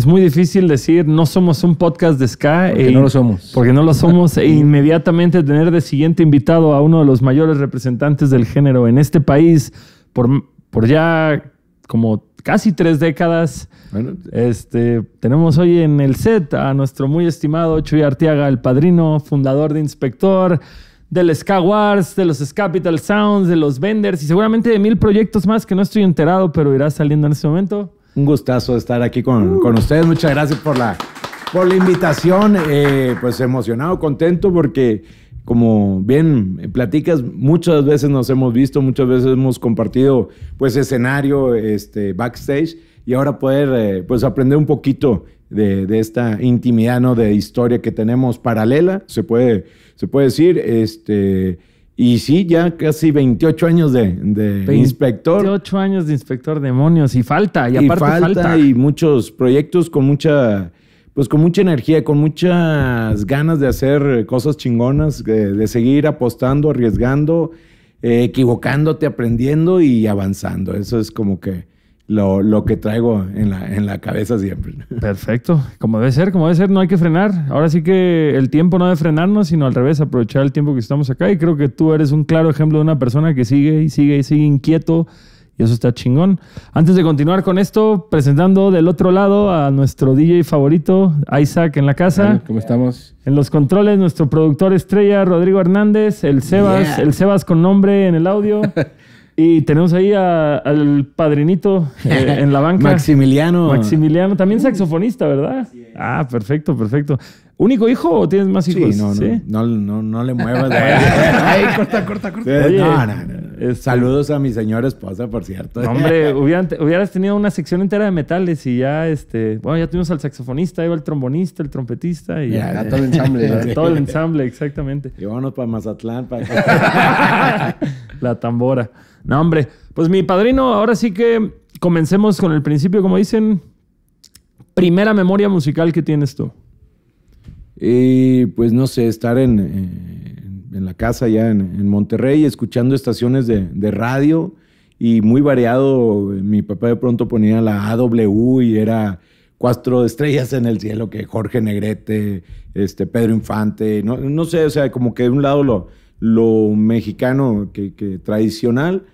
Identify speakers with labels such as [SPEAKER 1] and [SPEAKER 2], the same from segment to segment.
[SPEAKER 1] es muy difícil decir no somos un podcast de ska. Porque eh, no lo somos. Porque no lo somos. e inmediatamente tener de siguiente invitado a uno de los mayores representantes del género en este país por, por ya como casi tres décadas. este, tenemos hoy en el set a nuestro muy estimado Chuy Arteaga, el padrino, fundador de Inspector, del Ska Wars, de los Scapital Sounds, de los Vendors y seguramente de mil proyectos más que no estoy enterado, pero irá saliendo en este momento un gustazo estar aquí uh. con, ustedes. Muchas gracias por la, por la invitación. Eh, pues
[SPEAKER 2] emocionado, contento porque como bien platicas, muchas veces nos hemos visto, muchas veces hemos compartido pues escenario, este, backstage y ahora poder eh, pues aprender un poquito de, de, esta intimidad, ¿no? De historia que tenemos paralela, se puede, se puede decir, este, y sí, ya casi 28 años de, inspector. 28 años de inspector,
[SPEAKER 1] demonios, y falta,
[SPEAKER 2] y, aparte falta, falta, Y muchos proyectos con mucha, pues con mucha energía, con muchas ganas de hacer cosas chingonas, de, seguir apostando, arriesgando, eh, equivocándote, aprendiendo y avanzando. Eso es como que lo, que traigo en
[SPEAKER 1] la, cabeza siempre. Perfecto. Como debe ser, como debe ser, no hay que frenar. Ahora sí que el tiempo no debe frenarnos, sino al revés, aprovechar el tiempo que estamos acá. Y creo que tú eres un claro ejemplo de una persona que sigue y sigue y sigue inquieto. Y eso está chingón. Antes de continuar con esto, presentando del otro lado a nuestro DJ favorito, Isaac en la casa. ¿Cómo estamos? En los controles, nuestro productor estrella, Rodrigo Hernández, el Sebas, el Sebas con nombre en el audio. Y tenemos ahí al padrinito eh, en la banca. Maximiliano. Maximiliano, también saxofonista, ¿verdad? Ah, perfecto, perfecto. ¿Único hijo o tienes más hijos? Sí, no, No, no, le muevas. Ay, corta, corta, corta. Saludos a mi señora esposa, por cierto. hombre, hubieras tenido una sección entera de metales y ya, este, bueno, ya tuvimos al saxofonista, iba el trombonista, el trompetista y ya, este, todo el ensamble. Todo el ensamble, exactamente. Y para Mazatlán, para la tambora. No, hombre, pues mi padrino, ahora sí que comencemos con el principio, como dicen, primera memoria musical que tienes tú.
[SPEAKER 2] Y pues no sé, estar en, eh, en, la casa ya en, en, Monterrey, escuchando estaciones de, de, radio y muy variado. Mi papá de pronto ponía la AW y era cuatro estrellas en el cielo que Jorge Negrete, este, Pedro Infante, no, no sé, o sea, como que de un lado lo, lo mexicano que tradicional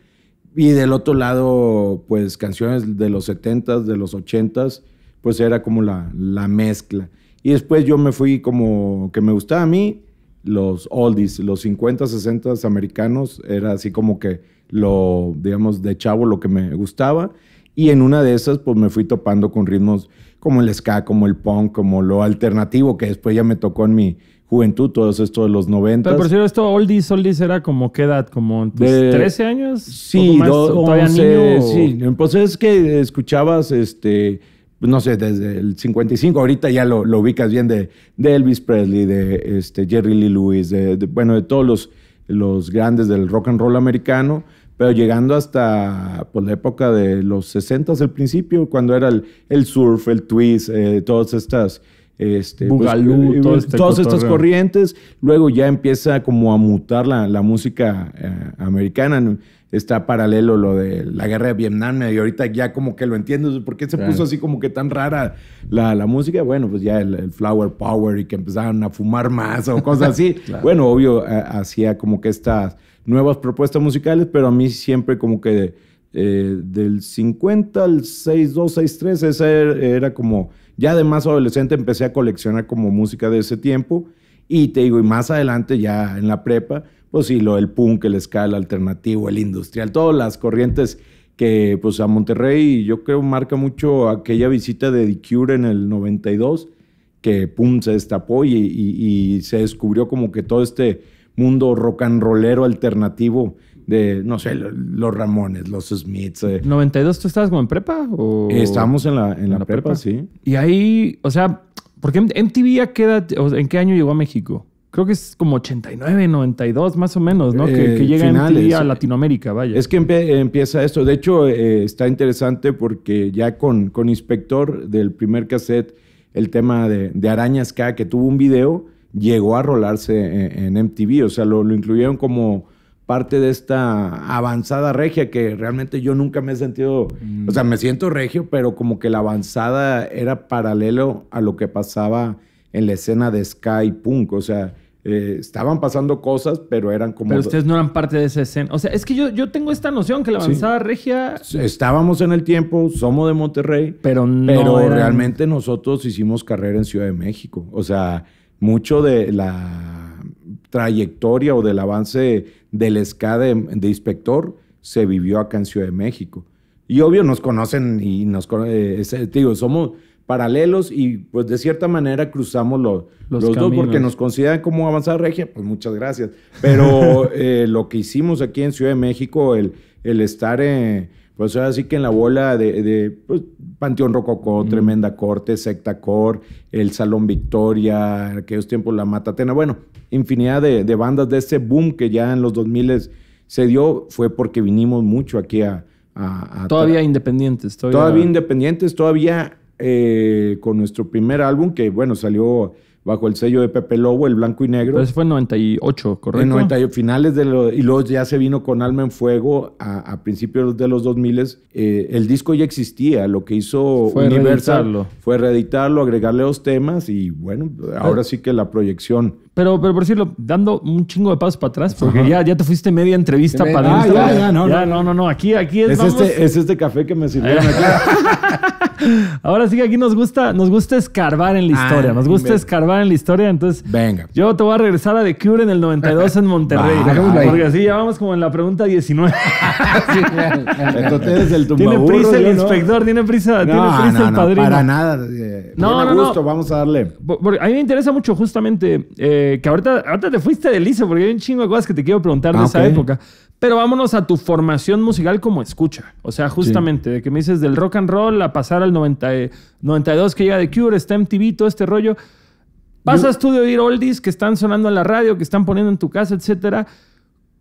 [SPEAKER 2] y del otro lado, pues canciones de los 70s, de los 80s, pues era como la, la mezcla. Y después yo me fui como que me gustaba a mí los oldies, los 50, 60 americanos, era así como que lo, digamos, de chavo lo que me gustaba. Y en una de esas, pues me fui topando con ritmos como el ska, como el punk, como lo alternativo, que después ya me tocó en mi juventud, todo esto de los 90. Pero por cierto,
[SPEAKER 1] esto oldies, oldies era como qué edad, como 13 años? Sí, más, 12, niño, sí.
[SPEAKER 2] entonces pues, es que escuchabas este no sé, desde el 55, ahorita ya lo, ubicas bien de, Elvis Presley, de este, Jerry Lee Lewis, de, bueno, de todos los, los grandes del rock and roll americano, pero llegando hasta pues, la época de los 60, al principio, cuando era el, surf, el twist, eh, todas estas... Este, pues, eh, eh, este todas estas corrientes, luego ya empieza como a mutar la, música americana está paralelo lo de la guerra de Vietnam y ahorita ya como que lo entiendo, ¿por qué se puso así como que tan rara la, la música? Bueno, pues ya el, flower power y que empezaron a fumar más o cosas así. Bueno, obvio, eh, hacía como que estas nuevas propuestas musicales, pero a mí siempre como que eh, del 50 al 62, 63, esa era, era como, ya de más adolescente empecé a coleccionar como música de ese tiempo y te digo, y más adelante ya en la prepa y pues sí, lo del punk, el ska, el alternativo, el industrial, todas las corrientes que pues a Monterrey yo creo marca mucho aquella visita de The Cure en el 92, que pum, se destapó y, se descubrió como que todo este mundo rock and rollero alternativo de, no sé, los Ramones, los Smiths.
[SPEAKER 1] ¿92 eh. tú estabas como en prepa? O... Estábamos en la, en, la, prepa, sí. Y ahí, o sea, porque MTV queda, ¿en qué año llegó a México? creo que es como 89, 92 más o menos, ¿no? que, que, eh, llega finales, a Latinoamérica,
[SPEAKER 2] vaya. Es que empieza esto. De hecho, eh, está interesante porque ya con, con Inspector del primer cassette, el tema de, de Arañas que tuvo un video, llegó a rolarse en, MTV. O sea, lo, incluyeron como parte de esta avanzada regia que realmente yo nunca me he sentido, mm. o sea, me siento regio, pero como que la avanzada era paralelo a lo que pasaba en la escena de Sky Punk, o sea, eh, estaban pasando cosas, pero eran como. Pero ustedes
[SPEAKER 1] no eran parte de esa escena. O sea, es que yo, yo tengo esta noción que la avanzada regia.
[SPEAKER 2] Estábamos en el tiempo, somos de Monterrey, pero no. Pero realmente nosotros hicimos carrera en Ciudad de México. O sea, mucho de la trayectoria o del avance del SCA de, inspector se vivió acá en Ciudad de México. Y obvio nos conocen y nos eh, digo, somos paralelos y pues de cierta manera cruzamos los, dos porque nos consideran como avanzada regia, pues muchas gracias. Pero eh, lo que hicimos aquí en Ciudad de México, el, el estar en, eh, pues ahora que en la bola de, pues, Panteón Rococó, Tremenda Corte, Secta Cor, el Salón Victoria, en aquellos tiempos la Matatena, bueno, infinidad de, bandas de este boom que ya en los 2000 se dio, fue porque vinimos mucho aquí a... a todavía
[SPEAKER 1] independientes. Todavía... todavía
[SPEAKER 2] independientes, todavía eh, con nuestro primer álbum, que bueno, salió bajo el sello de Pepe Lobo, el blanco y negro. Eso fue
[SPEAKER 1] en 98, correcto. En 98,
[SPEAKER 2] finales de los. Y luego ya se vino con Alma en Fuego a, principios de los 2000. Eh, el disco ya existía, lo que hizo fue Universal reeditarlo. fue reeditarlo, agregarle dos temas y bueno, ahora sí que la proyección.
[SPEAKER 1] Pero, pero por decirlo, dando un chingo de pasos para atrás, porque ya, ya te fuiste media entrevista para. Ah, no, no, no, no, aquí, aquí es. Es, este, es este
[SPEAKER 2] café que me sirvieron aquí.
[SPEAKER 1] Ahora sí que aquí nos gusta, nos gusta escarbar en la ah, historia. nos gusta escarbar en la historia. Entonces, venga. yo te voy a regresar a The Cure en el 92 en Monterrey. porque así ya vamos como en la pregunta 19. Tiene prisa el inspector, tiene prisa, tiene prisa no, el padrino. Para nada. Eh, no, no, no, vamos a darle. a mí me interesa mucho justamente eh, que ahorita, te fuiste de liso porque hay un chingo de cosas que te quiero preguntar de ah, esa época. Pero vámonos a tu formación musical como escucha. O sea, justamente, de que me dices del rock and roll a pasar al 90, 92 eh, que llega de Cure, está MTV, todo este rollo. Pasas tú de oír oldies que están sonando en la radio, que están poniendo en tu casa, etcétera.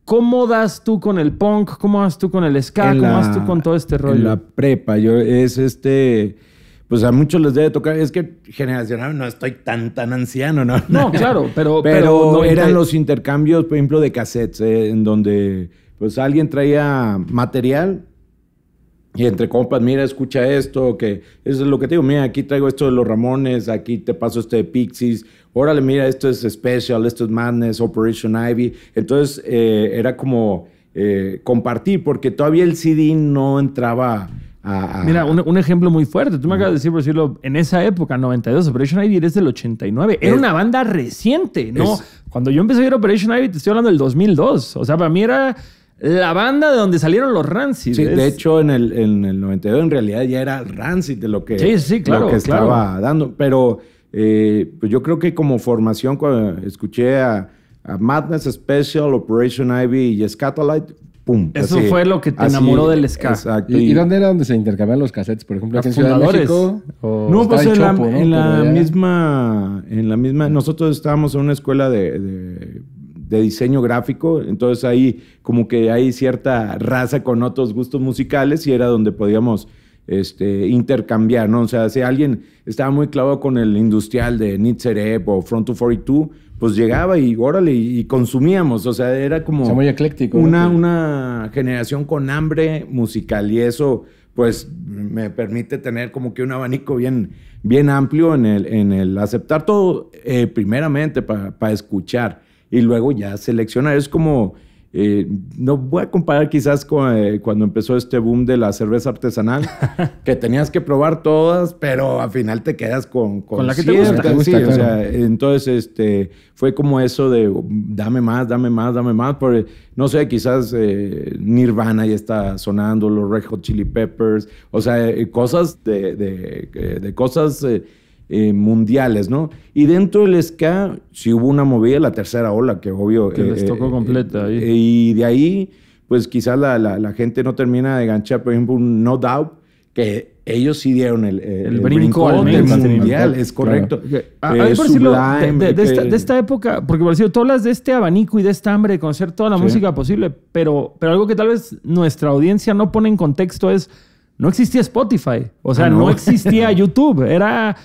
[SPEAKER 1] ¿Cómo das tú con el punk? ¿Cómo das tú con el ska? ¿Cómo das tú con todo este rollo? En la
[SPEAKER 2] prepa, yo es este. Pues a muchos les debe tocar. Es que generacional no estoy tan, tan anciano, ¿no? No, claro, pero. Pero, eran los intercambios, por ejemplo, de cassettes, eh, en donde pues alguien traía material y entre compas, mira, escucha esto, que eso es lo que te digo, mira, aquí traigo esto de los Ramones, aquí te paso este de Pixies, órale, mira, esto es Special, esto es Madness, Operation Ivy. Entonces eh, era como eh, compartir,
[SPEAKER 1] porque todavía el CD no entraba a... mira, un, ejemplo muy fuerte, tú me acabas de decir, por decirlo, en esa época, 92, Operation Ivy eres del 89, era una banda reciente, ¿no? Cuando yo empecé a ver Operation Ivy, te estoy hablando del 2002, o sea, para mí era... La banda de donde salieron los Rancid. Sí, de hecho, en el, en el 92 en realidad ya era Rancid de lo que, sí, que estaba
[SPEAKER 2] dando. Pero eh, pues, yo creo que como formación, cuando escuché a, Madness Special, Operation Ivy y Scatolite, pum. Eso fue lo que te enamoró del ska. Exacto. ¿Y, dónde
[SPEAKER 3] era donde se intercambiaban los cassettes? Por ejemplo, en Ciudad de México. no, pues en, la,
[SPEAKER 2] misma... En la misma... Nosotros estábamos en una escuela de de diseño gráfico, entonces ahí como que hay cierta raza con otros gustos musicales y era donde podíamos este, intercambiar, ¿no? O sea, si alguien estaba muy clavado con el industrial de Nitzerep o Front 242, pues llegaba y órale, y, consumíamos, o sea, era como... muy ecléctico. Una, una generación con hambre musical y eso pues me permite tener como que un abanico bien, bien amplio en el, en el aceptar todo eh, primeramente para escuchar y luego ya seleccionar. Es como, eh, no voy a comparar quizás con eh, cuando empezó este boom de la cerveza artesanal, que tenías que probar todas, pero al final te quedas con, con, la que te gusta. entonces este, fue como eso de dame más, dame más, dame más. Por, no sé, quizás eh, Nirvana ya está sonando, los Red Hot Chili Peppers, o sea, cosas de, de cosas eh, mundiales, ¿no? Y dentro del ska, si hubo una movida, la tercera ola, que obvio... Que eh, les eh, tocó completa y de ahí, pues quizás la, gente no termina de ganchar, por ejemplo, un No Doubt, que ellos sí dieron el, el, brinco, al mundial, es correcto. de, esta,
[SPEAKER 1] época, porque por decirlo, todas las de este abanico y de esta hambre de conocer toda la música posible, pero, pero algo que tal vez nuestra audiencia no pone en contexto es, no existía Spotify, o sea, ah, no existía YouTube, era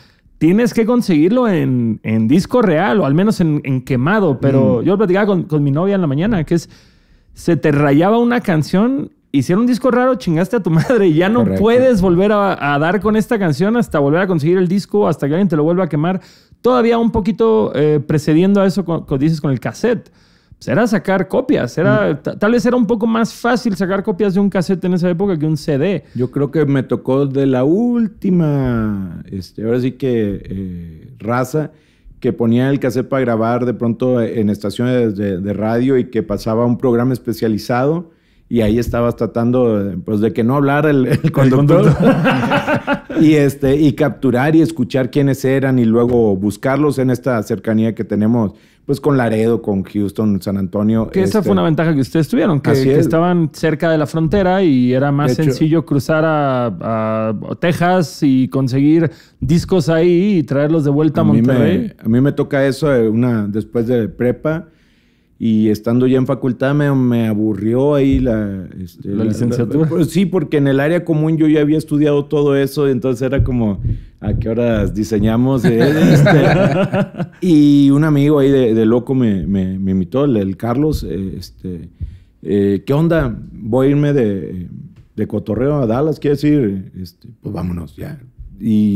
[SPEAKER 1] tienes que conseguirlo en, disco real o al menos en, quemado. Pero mm. yo lo platicaba con, mi novia en la mañana, que es, se te rayaba una canción, hicieron un disco raro, chingaste a tu madre y ya no puedes volver a, dar con esta canción hasta volver a conseguir el disco, hasta que alguien te lo vuelva a quemar. Todavía un poquito eh, precediendo a eso, que dices, con el cassette era sacar copias. Mm. tal vez era un poco más fácil sacar copias de un cassette en esa época que un CD. Yo creo que me tocó de la última,
[SPEAKER 2] este, ahora sí que eh, raza, que ponía el cassette para grabar de pronto en estaciones de, de, radio y que pasaba un programa especializado y ahí estabas tratando pues, de que no hablara el, el conductor. y, este, y capturar y escuchar quiénes eran y luego buscarlos en esta cercanía que tenemos pues con Laredo, con Houston, San Antonio. Que esa fue este, una
[SPEAKER 1] ventaja que ustedes tuvieron, que, estaban cerca de la frontera y era más sencillo cruzar a, Texas y conseguir discos ahí y traerlos de vuelta a, a a
[SPEAKER 2] mí me toca eso eh, una, después de prepa y estando ya en facultad me, aburrió ahí la, este, licenciatura. Pues, sí, porque en el área común yo ya había estudiado todo eso, entonces era como, ¿a qué horas diseñamos? Este? y un amigo ahí de, loco me, me, me, invitó, el, Carlos, eh, este, eh, ¿qué onda? Voy a irme de, cotorreo a Dallas, quiere decir, este, pues vámonos, ya,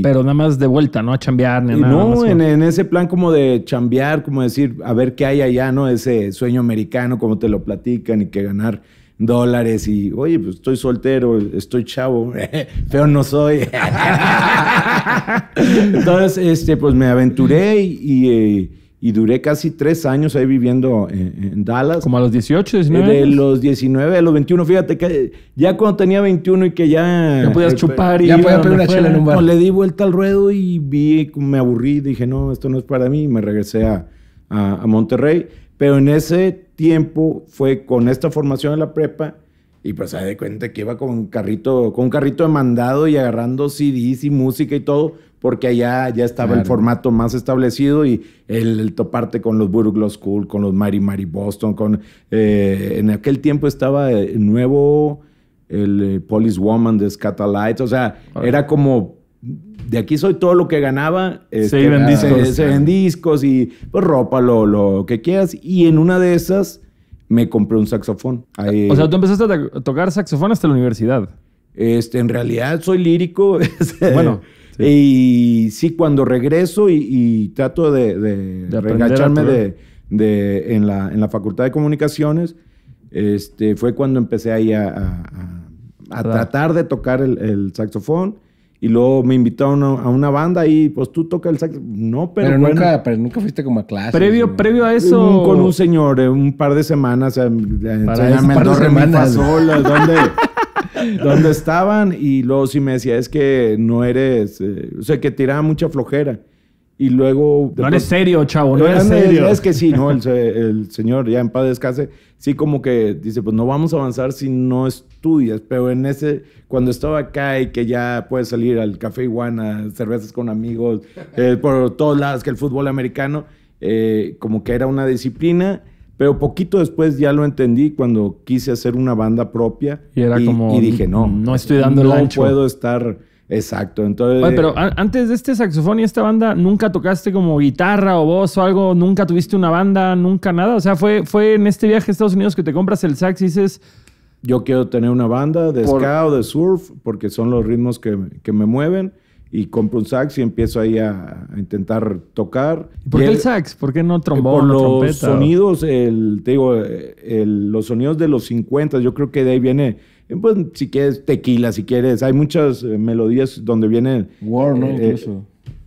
[SPEAKER 2] pero
[SPEAKER 1] nada más de vuelta, ¿no? A chambear ni nada. No, en,
[SPEAKER 2] ese plan como de chambear, como decir, a ver qué hay allá, ¿no? Ese sueño americano, como te lo platican y que ganar dólares y, oye, pues estoy soltero, estoy chavo, feo no soy. Entonces, este, pues me aventuré y eh, y duré casi tres años ahí viviendo eh, en, Dallas. ¿Como a los 18, 19? Eh, de los 19 a los 21, fíjate que ya cuando tenía 21 y que ya... Ya podías chupar y... Ya podías pedir una chela en un bar. le di vuelta al ruedo y vi, me aburrí, dije, no, esto no es para mí y me regresé a, a, Monterrey. Pero en ese tiempo fue con esta formación de la prepa, y pues se de cuenta que iba con un carrito, con un carrito de mandado y agarrando CDs y música y todo, porque allá ya estaba el formato más establecido y el, toparte con los Law School, con los Mary Mary Boston, con eh, en aquel tiempo estaba el eh, nuevo el eh, Police Woman de Scatalites, o sea, era como de aquí soy todo lo que ganaba. Este, se iban discos. Se, ven discos y pues, ropa, lo, lo, que quieras. Y en una de esas me compré un saxofón. o sea, tú
[SPEAKER 1] empezaste a tocar saxofón hasta la universidad. Este, en realidad soy lírico. Este, bueno,
[SPEAKER 2] y sí, cuando regreso y, trato de, de, en, la, en la Facultad de Comunicaciones, este, fue cuando empecé ahí a, a, tratar de tocar el, saxofón. Y luego me invitaron a una, banda y pues tú tocas el saxofón. No, pero, nunca, pero nunca fuiste como a clase. Previo, previo a eso. con un señor, eh, un par de semanas. o un donde donde estaban y luego sí me decía, es que no eres, eh, o sea, que tiraba mucha flojera. Y luego... No eres serio,
[SPEAKER 1] chavo, no eres serio. Es que sí, ¿no?
[SPEAKER 2] El, señor, ya en paz descanse, sí como que dice, pues no vamos a avanzar si no estudias. Pero en ese, cuando estaba acá y que ya puedes salir al Café Iguana, cervezas con amigos, eh, por todos lados, que el fútbol americano, eh, como que era una disciplina pero poquito después ya lo entendí cuando quise hacer una banda propia. Y dije, no. No estoy dando puedo estar. Exacto. Entonces. pero
[SPEAKER 1] antes de este saxofón y esta banda, ¿nunca tocaste como guitarra o voz o algo? ¿Nunca tuviste una banda? ¿Nunca nada? O sea, fue, fue en este viaje a Estados Unidos que te compras el sax y dices. Yo quiero tener una banda de ska
[SPEAKER 2] o de surf porque son los ritmos que, que me mueven y compro un sax y empiezo ahí a, intentar tocar. ¿Por qué el,
[SPEAKER 1] sax? ¿Por qué no trombón? Por los sonidos,
[SPEAKER 2] el, te digo, los sonidos de los 50, yo creo que de ahí viene, pues, si quieres tequila, si quieres, hay muchas eh, melodías donde viene... War, ¿no? Eh, eh,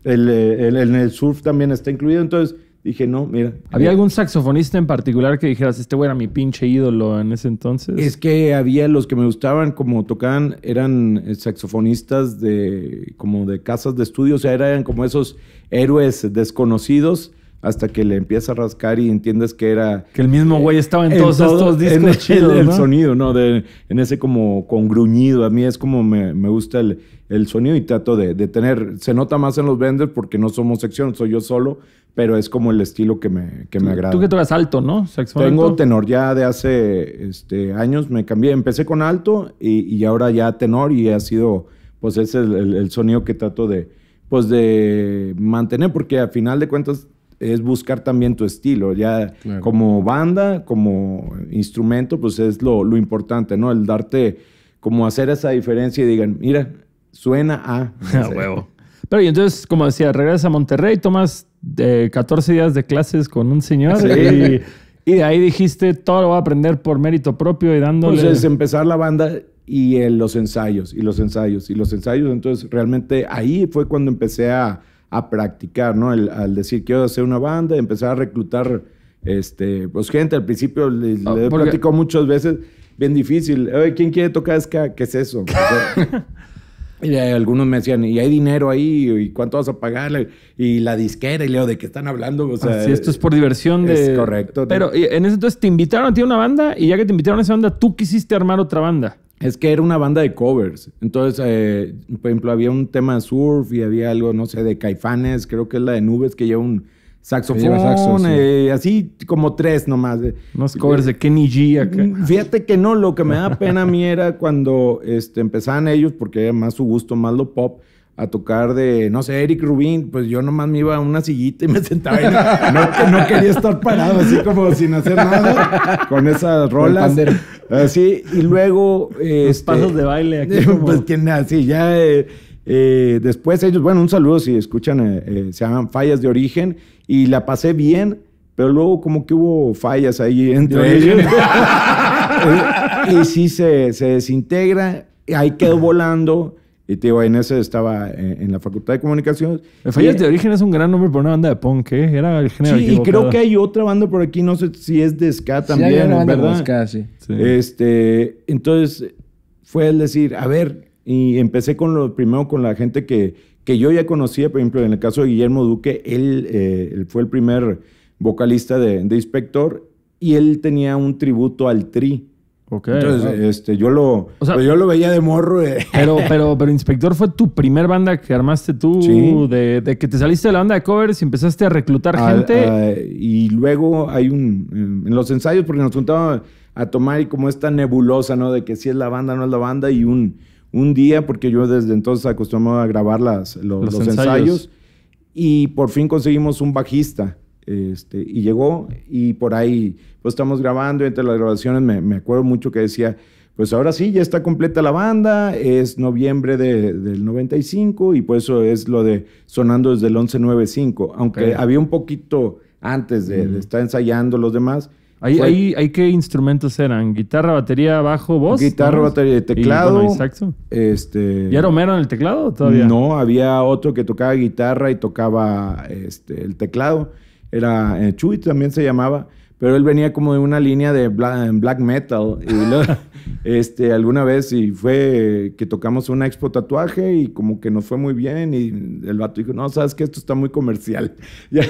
[SPEAKER 2] el, en el surf también está incluido, entonces Dije, no, mira. ¿Había
[SPEAKER 1] algún saxofonista en particular que dijeras, este güey era mi pinche ídolo en ese entonces? Es que había los que me
[SPEAKER 2] gustaban, como tocaban, eran eh, saxofonistas de como de casas de estudio, o sea, eran como esos héroes desconocidos hasta que le empieza a rascar y entiendes que era...
[SPEAKER 1] Que el mismo güey estaba
[SPEAKER 2] en, todos estos discos el, el sonido, ¿no? De, en ese como con gruñido. A mí es como me, me gusta el, el, sonido y trato de, de, tener... Se nota más en los vendors porque no somos sección, soy yo solo, pero es como el estilo que me, que me agrada. Tú
[SPEAKER 1] que tocas alto, ¿no? Tengo
[SPEAKER 2] tenor ya de hace este, años, me cambié. Empecé con alto y, y, ahora ya tenor y ha sido... Pues ese es el, el sonido que trato de... Pues de mantener, porque a final de cuentas es buscar también tu estilo, ya como banda, como instrumento, pues es lo, importante, ¿no? El darte, como hacer esa diferencia y digan, mira, suena a... huevo.
[SPEAKER 1] Pero y entonces, como decía, regresas a Monterrey, tomas de eh, 14 días de clases con un señor y, de ahí dijiste, todo lo voy a aprender por mérito propio y dándole... Pues empezar la banda
[SPEAKER 2] y los ensayos, y los ensayos, y los ensayos. Entonces, realmente ahí fue cuando empecé a a practicar, ¿no? al decir, quiero hacer una banda, empezar a reclutar, este, pues gente, al principio le, ah, platicó muchas veces, bien difícil, ¿quién quiere tocar ska? ¿Qué es eso? y algunos me decían, ¿y hay dinero ahí? ¿Y
[SPEAKER 1] cuánto vas a pagarle? Y la disquera, y leo, ¿de qué están hablando? si esto es por diversión es correcto. Pero en ese entonces te invitaron a ti a una banda, y ya que te invitaron a esa banda, tú quisiste armar otra banda es que era una banda de covers. Entonces, eh, por ejemplo, había un tema surf y había algo,
[SPEAKER 2] no sé, de caifanes, creo que es la de nubes que lleva un saxofón, eh, así como tres nomás. más eh. covers de
[SPEAKER 1] Kenny G
[SPEAKER 2] mm, Fíjate que no, lo que me da pena a mí era cuando este, empezaban ellos, porque era más su gusto, más lo pop a tocar de, no sé, Eric Rubin, pues yo nomás me iba a una sillita y me sentaba. ahí... no, quería estar parado, así como sin hacer nada, con esas rolas. Así, ah, y luego... Eh, Los este, pasos de
[SPEAKER 1] baile aquí. Como... Pues
[SPEAKER 2] ...sí así, ya... Eh, eh, después ellos, bueno, un saludo si escuchan, eh, se llaman Fallas de Origen, y la pasé bien, pero luego como que hubo fallas ahí entre ellos. y sí se, se desintegra, ahí quedó volando y te digo, en estaba eh, en, la Facultad de
[SPEAKER 1] Comunicaciones. Fallas de Origen es un gran nombre por una banda de punk, ¿eh? Era el género. Sí, y creo que hay
[SPEAKER 2] otra banda por aquí, no sé si es de Ska también, sí, hay una ¿verdad? De ska, sí. Este, entonces fue el decir, a ver, y empecé con lo primero con la gente que, que yo ya conocía, por ejemplo, en el caso de Guillermo Duque, él, eh, fue el primer vocalista de, de Inspector y él tenía un tributo al Tri. Entonces, este, yo lo,
[SPEAKER 1] pues, yo lo veía de morro. Eh. Pero, pero, pero Inspector fue tu primer banda que armaste tú, de, que te saliste de la banda de covers y empezaste a reclutar ah, gente. Ah, y luego hay
[SPEAKER 2] un, en los ensayos, porque nos juntaban a tomar y como esta nebulosa, ¿no? De que si es la banda, no es la banda, y un, un día, porque yo desde entonces acostumbrado a grabar las, los, ensayos, y por fin conseguimos un bajista este, y llegó y por ahí, pues estamos grabando, entre las grabaciones me, acuerdo mucho que decía, pues ahora sí, ya está completa la banda, es noviembre de, del 95 y por pues, eso es lo de sonando desde el 1195, aunque había un poquito antes de, estar ensayando
[SPEAKER 1] los demás. ¿Hay, hay, qué instrumentos eran? ¿Guitarra, batería, bajo, voz? Guitarra, batería, teclado. ¿Y, y este, era Homero en el teclado todavía? No, había otro que tocaba
[SPEAKER 2] guitarra y tocaba este, el teclado era eh, Chuy también se llamaba, pero él venía como de una línea de black, metal. este, alguna vez y fue que tocamos una expo tatuaje y como que nos fue muy bien y el vato dijo, no, sabes que esto está muy comercial. le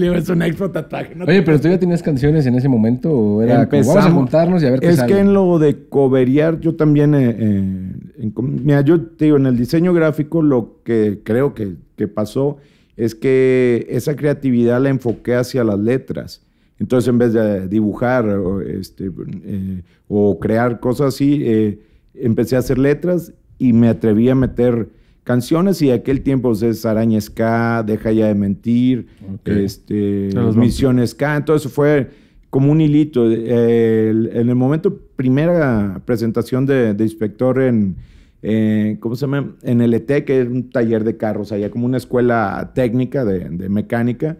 [SPEAKER 2] digo, es una expo tatuaje. Oye, pero
[SPEAKER 3] tú ya tenías canciones en ese momento o era como, vamos a montarnos y a ver qué Es que en lo de
[SPEAKER 2] coverear yo también, eh, eh, en, mira, yo te digo, en el diseño gráfico lo que creo que, que pasó es que esa creatividad la enfoqué hacia las letras. Entonces, en vez de dibujar o, este, eh, crear cosas así, eh, empecé a hacer letras y me atreví a meter canciones y aquel tiempo pues, es Deja ya de mentir, este, Misiones K. entonces fue como un hilito. en el momento, primera presentación de Inspector en, eh, ¿cómo se llama? En el ET, que es un taller de carros, allá como una escuela técnica de, mecánica.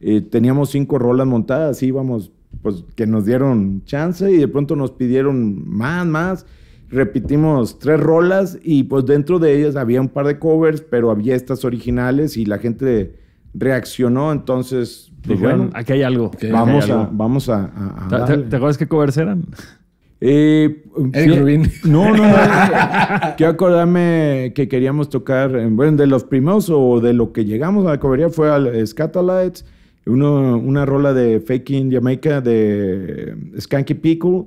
[SPEAKER 2] Eh, teníamos cinco rolas montadas, íbamos, pues que nos dieron chance y de pronto nos pidieron más, más. Repetimos tres rolas y pues dentro de ellas había un par de covers, pero había estas originales y la gente reaccionó, entonces... Pues, Dijeron, bueno, aquí hay algo. Vamos, A,
[SPEAKER 1] vamos a... ¿Te, ¿Te, acuerdas qué covers eran?
[SPEAKER 2] Eh, No, no, no. quiero acordarme que queríamos tocar, eh, bueno, de los primos o de lo que llegamos a la cobería fue a Scatolites, una rola de Faking Jamaica de Skanky Pickle,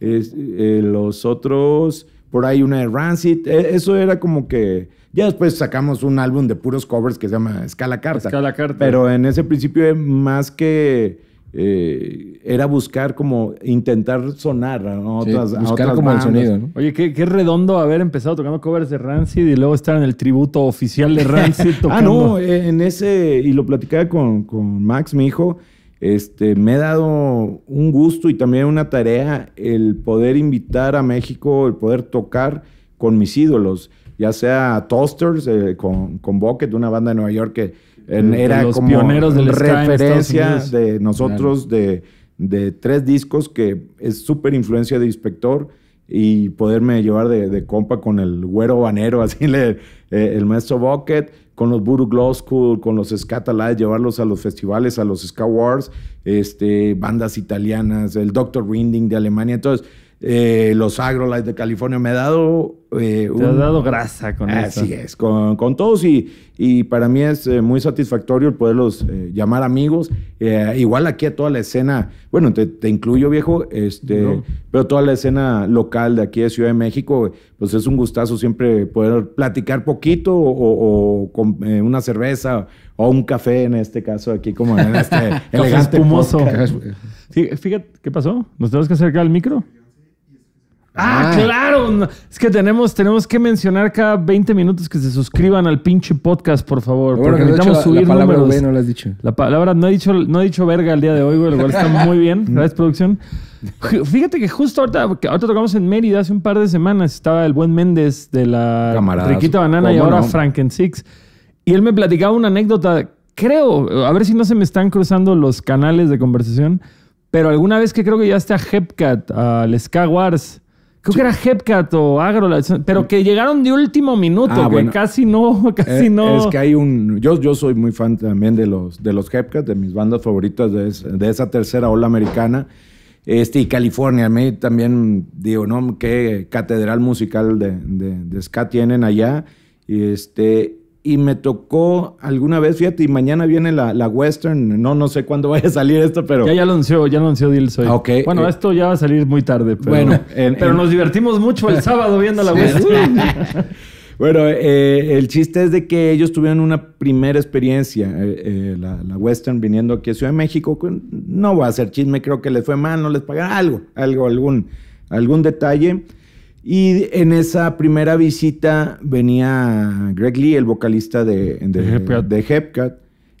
[SPEAKER 2] eh, los otros, por ahí una de Rancid, e, eso era como que... Ya después sacamos un álbum de puros covers que se llama Scala Carta. Escala Carta. Pero en ese principio, más que eh, era buscar como intentar sonar a otras, buscar como el sonido,
[SPEAKER 1] Oye, qué, redondo haber empezado tocando covers de Rancid y luego estar en el tributo oficial de Rancid tocando. ah, no,
[SPEAKER 2] en ese, y lo platicaba con, Max, mi hijo, este, me ha dado un gusto y también una tarea el poder invitar a México, el poder tocar con mis ídolos, ya sea Toasters eh, con, con Bucket, una banda de Nueva York que era como referencia de nosotros de, tres discos que es súper influencia de Inspector y poderme llevar de, compa con el güero banero, así le, eh, el maestro Bucket, con los buru Glow School, con los Scatalites, llevarlos a los festivales, a los Ska Wars, este, bandas italianas, el Dr. Rinding de Alemania. Entonces, eh, los Agrolites de California. Me ha dado. Eh, te dado grasa
[SPEAKER 1] con eso. Así es,
[SPEAKER 2] con, todos. Y, y, para mí es eh, muy satisfactorio poderlos eh, llamar amigos. igual aquí a toda la escena. Bueno, te, incluyo, viejo. Este, Pero toda la escena local de aquí de Ciudad de México, pues es un gustazo siempre poder platicar poquito o, con una cerveza o un café en este caso, aquí como en este elegante. espumoso.
[SPEAKER 1] fíjate, ¿qué pasó? ¿Nos tenemos que acercar al micro? Ah, ah, claro. Es que tenemos, tenemos que mencionar cada 20 minutos que se suscriban al pinche podcast, por favor. Bueno, porque necesitamos subir la palabra no has dicho. La palabra no he dicho, no he dicho verga el día de hoy, güey, lo cual está muy bien. Gracias, mm. producción. Fíjate que justo ahorita, ahorita tocamos en Mérida hace un par de semanas. Estaba el buen Méndez de la Riquita Banana y ahora Franken Six. Y él me platicaba una anécdota. Creo, a ver si no se me están cruzando los canales de conversación, pero alguna vez que creo que ya está a Hepcat, al Wars. Creo que era Hepcat o Agro, pero que llegaron de último minuto, ah, güey. casi no, casi eh, no. Es que hay un.
[SPEAKER 2] Yo, yo soy muy fan también de los, de los Hepcat, de mis bandas favoritas de, esa tercera ola americana. Este, y California, a mí también digo, ¿no? Qué catedral musical de, de, de ska tienen allá. Y este, y me tocó alguna vez, fíjate, y mañana viene la, Western, no, no sé cuándo vaya a salir esto, pero... Ya, ya
[SPEAKER 1] anunció, ya anunció Dils Bueno, eh, esto ya va a salir muy tarde, pero, bueno, pero nos divertimos mucho el sábado viendo la Western. bueno, eh, el chiste es de que ellos tuvieron una
[SPEAKER 2] primera experiencia, eh, la, Western viniendo aquí a Ciudad de México, no va a ser chisme, creo que les fue mal, no les pagaron algo, algo, algún, algún detalle. Y en esa primera visita venía Greg Lee, el vocalista de, de, Hepcat.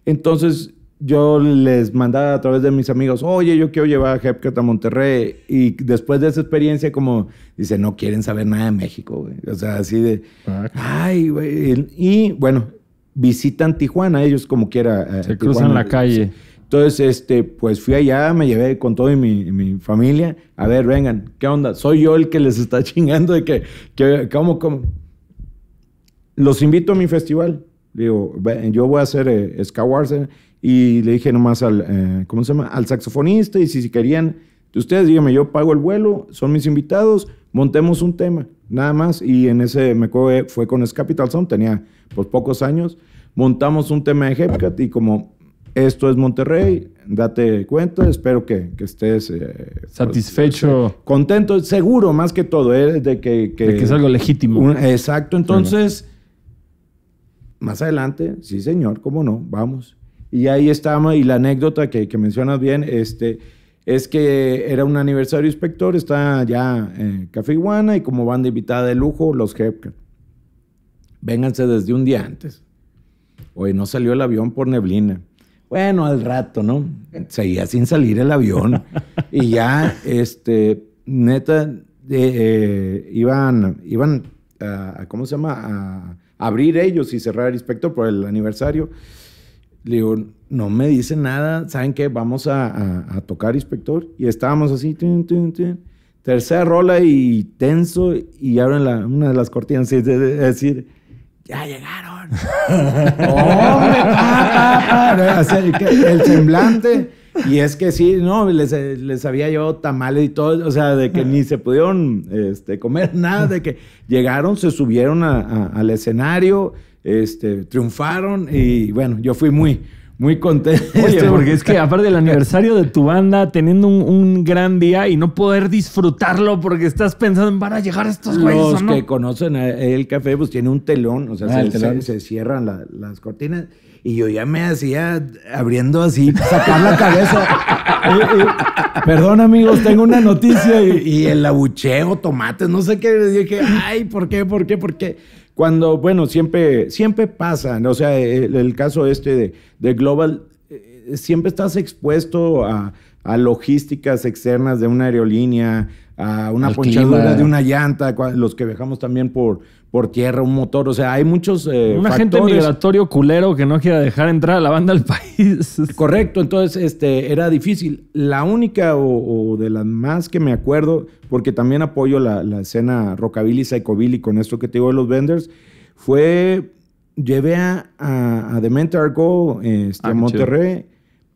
[SPEAKER 2] Entonces yo les mandaba a través de mis amigos, oye, yo quiero llevar a Hepcat a Monterrey. Y después de esa experiencia, como, dice, no quieren saber nada de México, güey. O sea, así de, ah. ay, güey. Y bueno, visitan Tijuana, ellos como quiera. Eh, Se cruzan la calle. Entonces, este, pues fui allá, me llevé con todo y mi, mi, familia. A ver, vengan, ¿qué onda? Soy yo el que les está chingando de que, que ¿cómo, cómo? Los invito a mi festival. Digo, yo voy a hacer eh, eh, Y le dije nomás al, eh, ¿cómo se llama? Al saxofonista y si, si querían, ustedes díganme, yo pago el vuelo, son mis invitados, montemos un tema, nada más. Y en ese, me acuerdo, fue con Scapital Sound, tenía pues pocos años. Montamos un tema de Hepcat y como esto es Monterrey, date cuenta, espero que, que estés eh, pues, satisfecho. contento, seguro más que todo, ¿eh? de, que, que, es algo legítimo. exacto, entonces, más adelante, sí señor, cómo no, vamos. Y ahí estamos, y la anécdota que, mencionas bien, este, es que era un aniversario inspector, está ya en Café Iguana y como van de invitada de lujo, los que Vénganse desde un día antes. Hoy no salió el avión por neblina. Bueno, al rato, ¿no? Seguía sin salir el avión. Y ya, este, neta, eh, iban, iban a, ¿cómo se llama? A abrir ellos y cerrar el inspector por el aniversario. Le digo, no me dicen nada, ¿saben qué? Vamos a, tocar inspector. Y estábamos así, tercera rola y tenso, y abren una de las cortinas, es decir, ya llegaron
[SPEAKER 1] el semblante.
[SPEAKER 2] Y es que sí, no, les, les había llevado tamales y todo, o sea, de que ni se pudieron este, comer nada, de que llegaron, se subieron al escenario, este, triunfaron
[SPEAKER 1] y bueno, yo fui muy, muy contento. porque es que aparte del aniversario de tu banda, teniendo un, gran día y no poder disfrutarlo porque estás pensando en van a llegar estos güeyes. Los que conocen el
[SPEAKER 2] café, pues tiene un telón, o sea, ah, se, Se, cierran las cortinas. Y yo ya me hacía abriendo así, sacar la cabeza. perdón, amigos, tengo una noticia. Y, y el abucheo, tomates, no sé qué. Dije, ay, ¿por qué? ¿Por qué? ¿Por qué? Cuando, bueno, siempre, siempre pasa, o sea, el, caso este de, Global, eh, siempre estás expuesto a, logísticas externas de una aerolínea, a una ponchadura de una llanta, los que viajamos también por, por tierra, un motor. O sea, hay muchos. Eh, un agente migratorio culero que no quiera dejar entrar a la banda al país. Correcto, entonces este, era difícil. La única o, de las más que me acuerdo, porque también apoyo la, escena rockabilly, psychobilly con esto que te digo de los vendors, fue. Llevé a, a, a The Go este, ah, a Monterrey,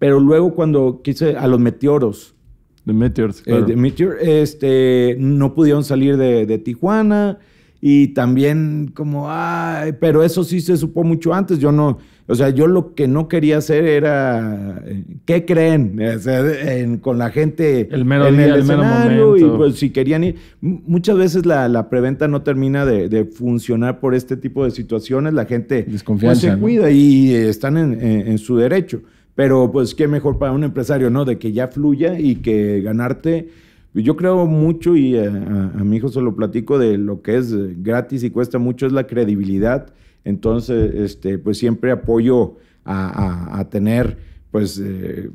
[SPEAKER 2] pero luego cuando quise a los meteoros. The Meteors, eh, Meteor, este, no pudieron salir de Tijuana y también como, ay, pero eso sí se supo mucho antes, yo no, o sea, yo lo que no quería hacer era, eh, ¿qué creen? con la gente el en el, escenario y pues si querían ir. Muchas veces la, la preventa no termina de, funcionar por este tipo de situaciones, la gente pues, se cuida y están en su derecho. Pero pues qué mejor para un empresario, ¿no? De que ya fluya y que ganarte yo creo mucho y eh, a, mi hijo se lo platico de lo que es eh, gratis y cuesta mucho es la credibilidad. Entonces, este, pues siempre apoyo a, tener, pues, eh,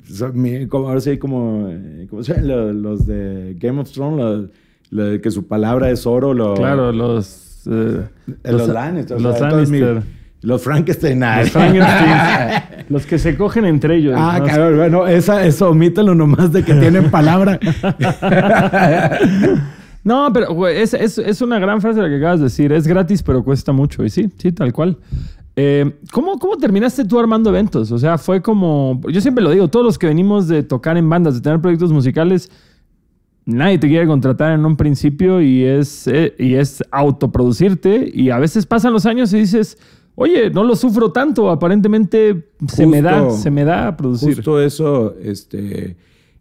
[SPEAKER 2] como, ahora sí, como, los, de Game of Thrones, que su palabra es oro. claro,
[SPEAKER 1] los...
[SPEAKER 2] los, Los Lannister. Los Frankenstein. Los que se cogen entre ellos. Ah, claro. bueno, esa, eso omítelo nomás de que tienen palabra.
[SPEAKER 1] no, pero es, una gran frase la que acabas de decir. Es gratis, pero cuesta mucho. Y sí, sí, tal cual. Eh, ¿cómo, terminaste tú armando eventos? O sea, fue como. Yo siempre lo digo, todos los que venimos de tocar en bandas, de tener proyectos musicales, nadie te quiere contratar en un principio y es, eh, y es autoproducirte. Y a veces pasan los años y dices oye, no lo sufro tanto, aparentemente se me da, se me da
[SPEAKER 2] a producir. Justo eso, este,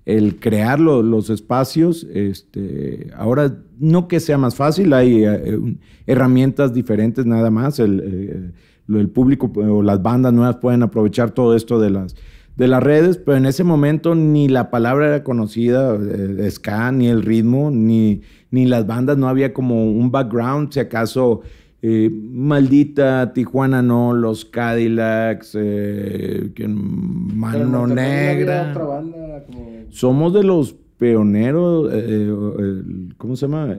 [SPEAKER 2] el crear los espacios, este, ahora no que sea más fácil, hay eh, herramientas diferentes nada más, eh, el, público o las bandas nuevas pueden aprovechar todo esto de las de las redes, pero en ese momento ni la palabra era conocida, eh, scan, ni el ritmo, ni, ni las bandas, no había como un background, si acaso eh, maldita Tijuana no, los Cadillacs, eh, Mano Negra. Somos de los peoneros. Eh, ¿cómo se llama?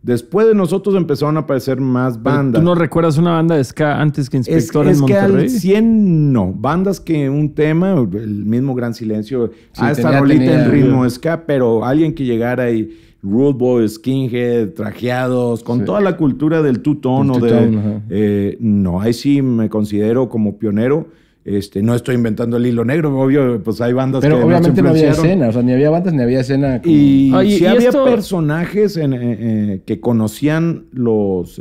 [SPEAKER 2] Después de nosotros empezaron a aparecer más bandas. ¿Tú
[SPEAKER 1] no recuerdas una banda de ska antes que Inspector en Monterrey?
[SPEAKER 2] no. Bandas que un tema, el mismo Gran Silencio, a esta rolita en ritmo ska, pero alguien que llegara y Rude Skinhead, trajeados, con toda la cultura del two-tone. Eh, no, ahí sí me considero como pionero. Este, no estoy inventando el hilo negro, obvio, pues hay bandas Pero obviamente no, había escena,
[SPEAKER 3] o sea, ni había bandas ni había escena. Ah, y, sí había
[SPEAKER 2] personajes eh, eh, que conocían los,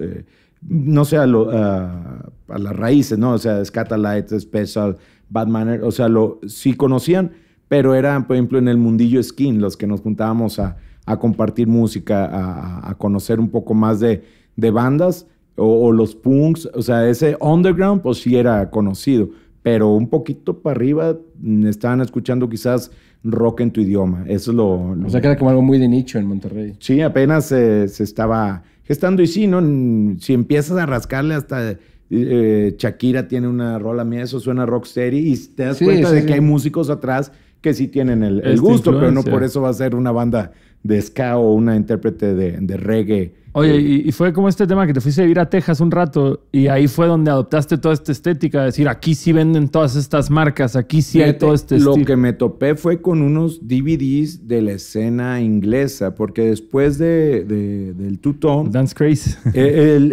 [SPEAKER 2] no sé, a, las raíces, ¿no? O sea, Scatalites, Special, Batman, o sea, lo, sí conocían, pero eran, por ejemplo, en el mundillo skin, los que nos juntábamos a a compartir música, a, conocer un poco más de, de bandas o, los punks. O sea, ese underground pues sí era conocido, pero un poquito para arriba mm, estaban escuchando quizás rock en tu idioma. Eso es lo... O sea, que era como algo muy de nicho en Monterrey. Sí, apenas se estaba gestando y sí, ¿no? Si empiezas a rascarle hasta... Eh, Shakira tiene una rola mía, eso suena rocksteady y te das cuenta de que hay músicos atrás que sí tienen el, el gusto, pero no por eso va a ser una banda de ska o una intérprete de, reggae. Oye,
[SPEAKER 1] eh, y, fue como este tema que te fuiste a vivir a Texas un rato y ahí fue donde adoptaste toda esta estética, decir, aquí sí venden todas estas marcas, aquí sí hay todo este Lo que
[SPEAKER 2] me topé fue con unos DVDs de la escena inglesa, porque después de, del Tutón... Dance Craze. Eh, el,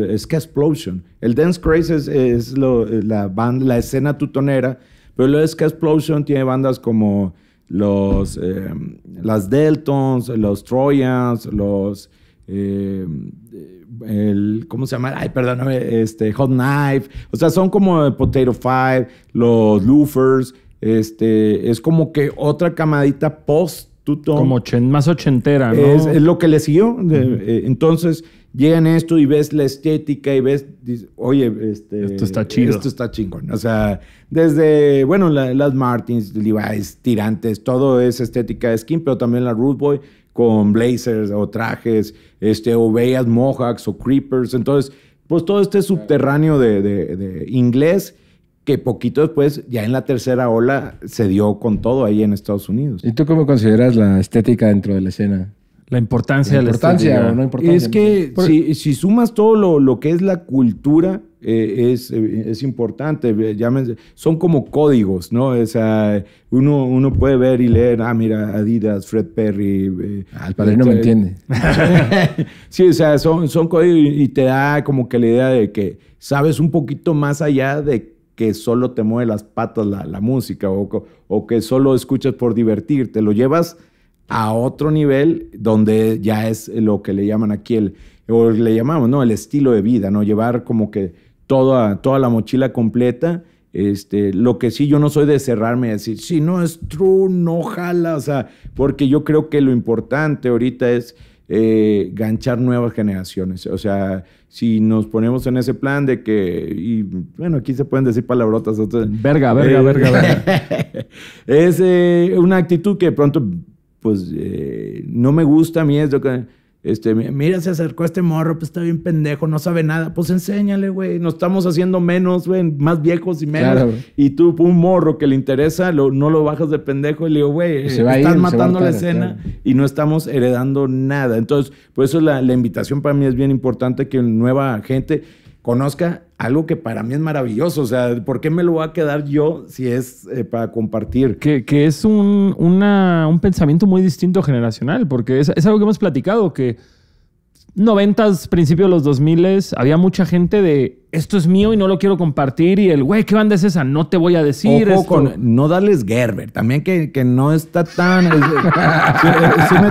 [SPEAKER 2] el, Ska Explosion. El Dance Craze es, la, la escena tutonera, pero el Ska Explosion tiene bandas como los, eh, las Deltons, los Troyans, los... Eh, el, ¿Cómo se llama? Ay, perdón este, Hot Knife. O sea, son como el Potato Five, los Loofers. Este, es como que otra camadita post Tutón. Como más ochentera, ¿no? Es, lo que le siguió. Eh, entonces, llegan esto y ves la estética y ves, oye, este, esto está chido. Esto está chingón. O sea, desde, bueno, las Martins, Levi's, tirantes, todo es estética de skin, pero también la Ruth Boy con blazers o trajes, este, o veas mohawks o creepers. Entonces, pues todo este subterráneo de inglés que poquito después, ya en la tercera ola, se dio con todo ahí en Estados
[SPEAKER 3] Unidos. ¿Y tú cómo consideras la estética dentro de la escena? La importancia, la de la Es que
[SPEAKER 2] si, sumas todo lo, que es la cultura, eh, eh, es, importante. son como códigos, ¿no? O sea, uno, uno puede ver y leer, ah, mira, Adidas, Fred Perry. Eh, Al ah, padre no me este, entiende. sí, o sea, son, son códigos y, te da como que la idea de que sabes un poquito más allá de que solo te mueve las patas la, música o, o que solo escuchas por divertirte. Lo llevas a otro nivel donde ya es lo que le llaman aquí el, o le llamamos, ¿no? El estilo de vida, ¿no? Llevar como que toda, toda la mochila completa. Este, lo que sí, yo no soy de cerrarme y decir, si no es true, no jala, o sea, porque yo creo que lo importante ahorita es eh, ganchar nuevas generaciones. O sea, si nos ponemos en ese plan de que, y bueno, aquí se pueden decir palabrotas. verga, verga, verga,
[SPEAKER 3] verga.
[SPEAKER 2] es eh, una actitud que de pronto pues eh, no me gusta a mí esto que... Este, mira, se acercó este morro, pues está bien pendejo, no sabe nada. Pues enséñale, güey. Nos estamos haciendo menos, güey, más viejos y menos. y tú, un morro que le interesa, lo, no lo bajas de pendejo y le digo, güey, matando la escena y no estamos heredando nada. Entonces, por eso la, la invitación para mí es bien importante que nueva gente conozca algo que para mí es maravilloso.
[SPEAKER 1] O sea, ¿por qué me lo voy a quedar yo si es eh, para compartir? Que, es un, pensamiento muy distinto generacional, porque es, algo que hemos platicado, que noventas, principios de los 2000 había mucha gente de esto es mío y no lo quiero compartir y el güey, ¿qué banda es esa? No te voy a decir. Con, no darles Gerber, también que, no está
[SPEAKER 2] tan.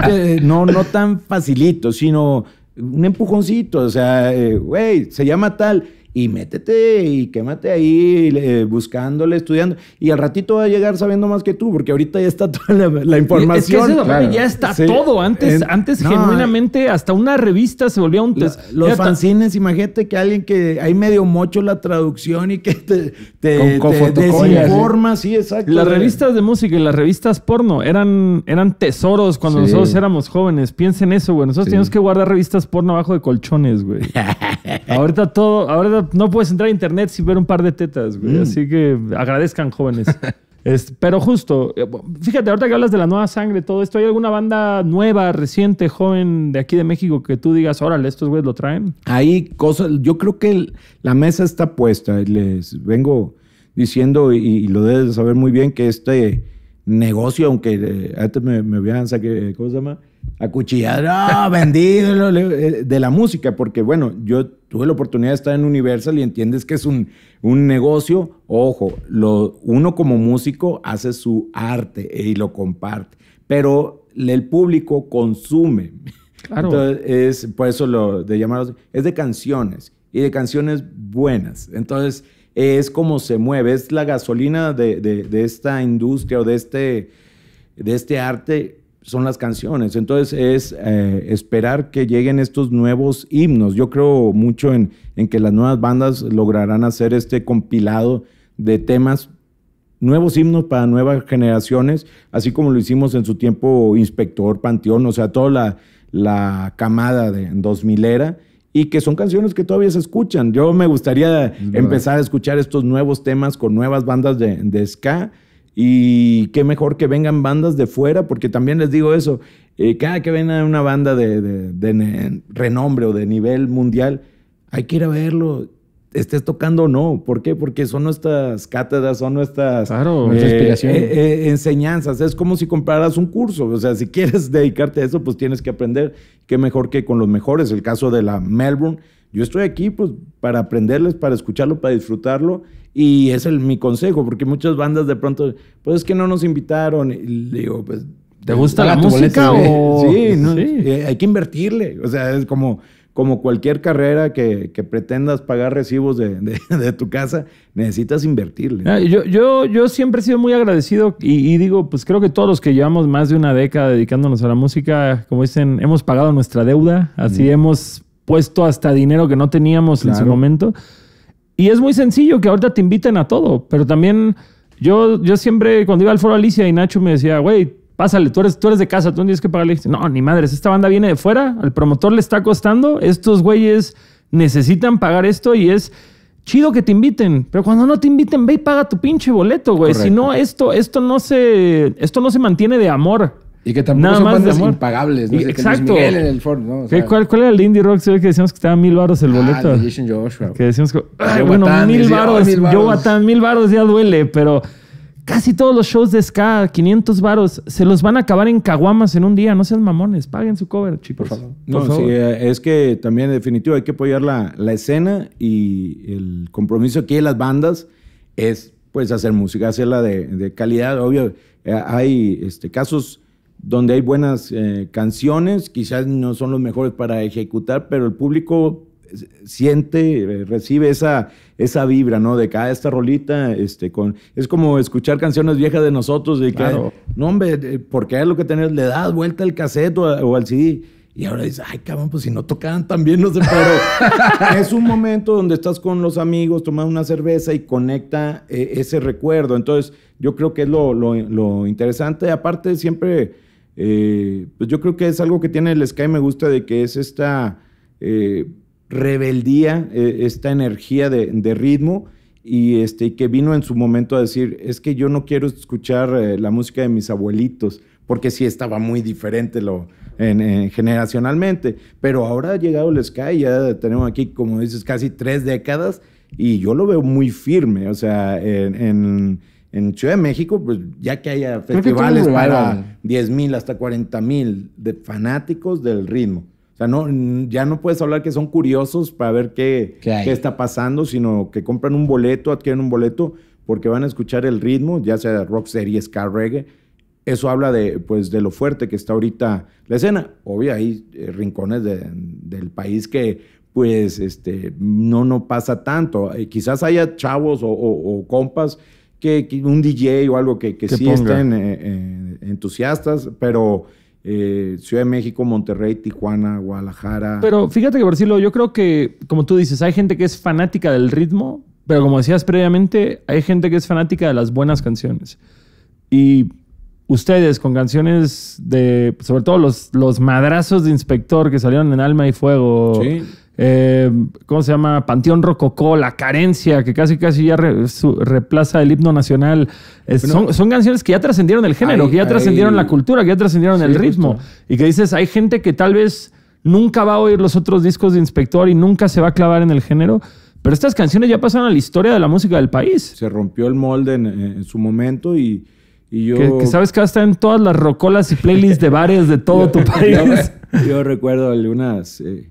[SPEAKER 2] Eh, eh, no, no tan facilito, sino un empujoncito, o sea, eh, güey, se llama tal, y métete y quémate ahí buscándole, estudiando. Y al ratito va a llegar sabiendo más que tú, porque ahorita ya está toda
[SPEAKER 1] la, información. ya está todo. Antes, antes genuinamente, eh. hasta una revista
[SPEAKER 2] se volvía un test. los fanzines, imagínate que alguien que hay medio mocho la traducción y que
[SPEAKER 1] te, te, con, ¿eh?
[SPEAKER 2] ¿sí? exacto. Las revistas
[SPEAKER 1] de música y las revistas porno eran, eran tesoros cuando nosotros éramos jóvenes. Piensen eso, güey. Nosotros teníamos que guardar revistas porno abajo de colchones, güey. ahorita todo, no, puedes entrar a internet sin ver un par de tetas, güey. Mm. Así que agradezcan, jóvenes. pero justo, eh, fíjate, ahorita que hablas de la nueva sangre, todo esto, ¿hay alguna banda nueva, reciente, joven de aquí de México que tú digas, órale, estos güeyes lo traen? Hay cosas, yo creo que
[SPEAKER 2] la mesa está puesta. Les vengo diciendo, y, lo debes saber muy bien, que este negocio, aunque eh, antes me, me vean, ¿cómo se llama? acuchillado, no, ah, vendido eh, de la música, porque bueno, yo tuve la oportunidad de estar en Universal y entiendes que es un, negocio, ojo, lo, uno como músico hace su arte y lo comparte, pero el público consume. Claro. Entonces, es, por eso lo de es de canciones y de canciones buenas. Entonces, es como se mueve, es la gasolina de, esta industria o de este, de este arte son las canciones. Entonces es eh, esperar que lleguen estos nuevos himnos. Yo creo mucho en, que las nuevas bandas lograrán hacer este compilado de temas, nuevos himnos para nuevas generaciones, así como lo hicimos en su tiempo Inspector, Panteón, o sea, toda la, camada de 2000 era. Y que son canciones que todavía se escuchan. Yo me gustaría empezar a escuchar estos nuevos temas con nuevas bandas de ska y qué mejor que vengan bandas de fuera, porque también les digo eso, eh, cada que venga una banda de, renombre o de nivel mundial, hay que ir a verlo, estés tocando o no. ¿Por qué? Porque son nuestras cátedras, son nuestras eh, eh, enseñanzas. Es como si compraras un curso. O sea, si quieres dedicarte a eso, pues tienes que aprender. Qué mejor que con los mejores. El caso de la Melbourne, yo estoy aquí pues, para aprenderles, para escucharlo, para disfrutarlo y ese es mi consejo, porque muchas bandas de pronto, pues es que no nos invitaron. Y digo, pues.
[SPEAKER 1] ¿Te gusta la, música? O... Sí, eh,
[SPEAKER 2] hay que invertirle. O sea, es como, como cualquier carrera que, pretendas pagar recibos de, de, tu casa, necesitas invertirle. Ah,
[SPEAKER 1] yo, yo, yo siempre he sido muy agradecido y, digo, pues creo que todos los que llevamos más de una década dedicándonos a la música, como dicen, hemos pagado nuestra deuda, así hemos puesto hasta dinero que no teníamos en su momento. Y es muy sencillo que ahorita te inviten a todo, pero también yo, yo siempre, cuando iba al foro Alicia y Nacho me decía, güey, pásale, tú eres, tú eres de casa, tú no tienes que pagarle. No, ni madres, esta banda viene de fuera, al promotor le está costando, estos güeyes necesitan pagar esto y es chido que te inviten, pero cuando no te inviten, ve y paga tu pinche boleto, güey. Si no, esto, esto, no se, esto no se mantiene de amor. Y que tampoco son más bandas exacto. en el ¿Cuál, ¿Cuál, era el indie rock que decíamos que estaba mil baros el ah, boleto? Joshua. Que decíamos que, ah, bueno, mil, oh, baros, Yo mil baros ya duele, pero casi todos los shows de ska, 500 baros, se los van a acabar en caguamas en un día. No sean mamones, paguen su cover, chicos. Por favor. No, Sí,
[SPEAKER 2] eh, es que también, en definitivo, hay que apoyar la, la escena y el compromiso que hay las bandas es, pues, hacer música, hacerla de, de calidad. Obvio, eh, hay este, casos donde hay buenas eh, canciones, quizás no son los mejores para ejecutar, pero el público eh, siente, eh, recibe esa, esa vibra, ¿no? De cada esta rolita, este, con, es como escuchar canciones viejas de nosotros, de que, no, hombre, porque es lo que tenés, le das vuelta al cassette o, al CD. Y ahora dices, ay, cabrón, pues si no tocaban también los no sé, pero es un momento donde estás con los amigos, tomas una cerveza y conecta ese recuerdo. Entonces, yo creo que es lo, lo interesante. Aparte, siempre eh, pues yo creo que es algo que tiene el Sky, me gusta de que es esta eh, rebeldía, eh, esta energía de, ritmo y este, que vino en su momento a decir, es que yo no quiero escuchar la música de mis abuelitos, porque sí estaba muy diferente lo, en, generacionalmente, pero ahora ha llegado el Sky, ya tenemos aquí, como dices, casi tres décadas y yo lo veo muy firme, o sea, en en Ciudad de México, pues ya que haya festivales para 10 mil hasta 40 mil de fanáticos del ritmo. O sea, no, ya no puedes hablar que son curiosos para ver qué, ¿Qué, está pasando, sino que compran un boleto, adquieren un boleto porque van a escuchar el ritmo, ya sea rock, serie, ska, reggae. Eso habla de, pues, de lo fuerte que está ahorita la escena. Obvio, hay eh, rincones del país que pues este, no, no pasa tanto. Eh, quizás haya chavos o compas que, un DJ o algo que, que, sí estén eh, eh, entusiastas, pero eh, Ciudad de México, Monterrey, Tijuana, Guadalajara. Pero
[SPEAKER 1] fíjate que, por decirlo, yo creo que, como tú dices, hay gente que es fanática del ritmo, pero como decías previamente, hay gente que es fanática de las buenas canciones. Y ustedes con canciones de, sobre todo los, los madrazos de Inspector que salieron en Alma y Fuego. Sí. Eh, ¿cómo se llama? Panteón Rococó, La Carencia, que casi casi ya reemplaza el himno nacional. Eh, son, canciones que ya trascendieron el género, que ya trascendieron la cultura, que ya trascendieron el ritmo. Y que dices, hay gente que tal vez nunca va a oír los otros discos de Inspector y nunca se va a clavar en el género. Pero estas canciones ya pasaron a la historia de la música del país. Se rompió el molde en, su momento y, yo... Que, sabes que estar en todas las rocolas y playlists de bares de todo tu país. yo, recuerdo algunas... Eh,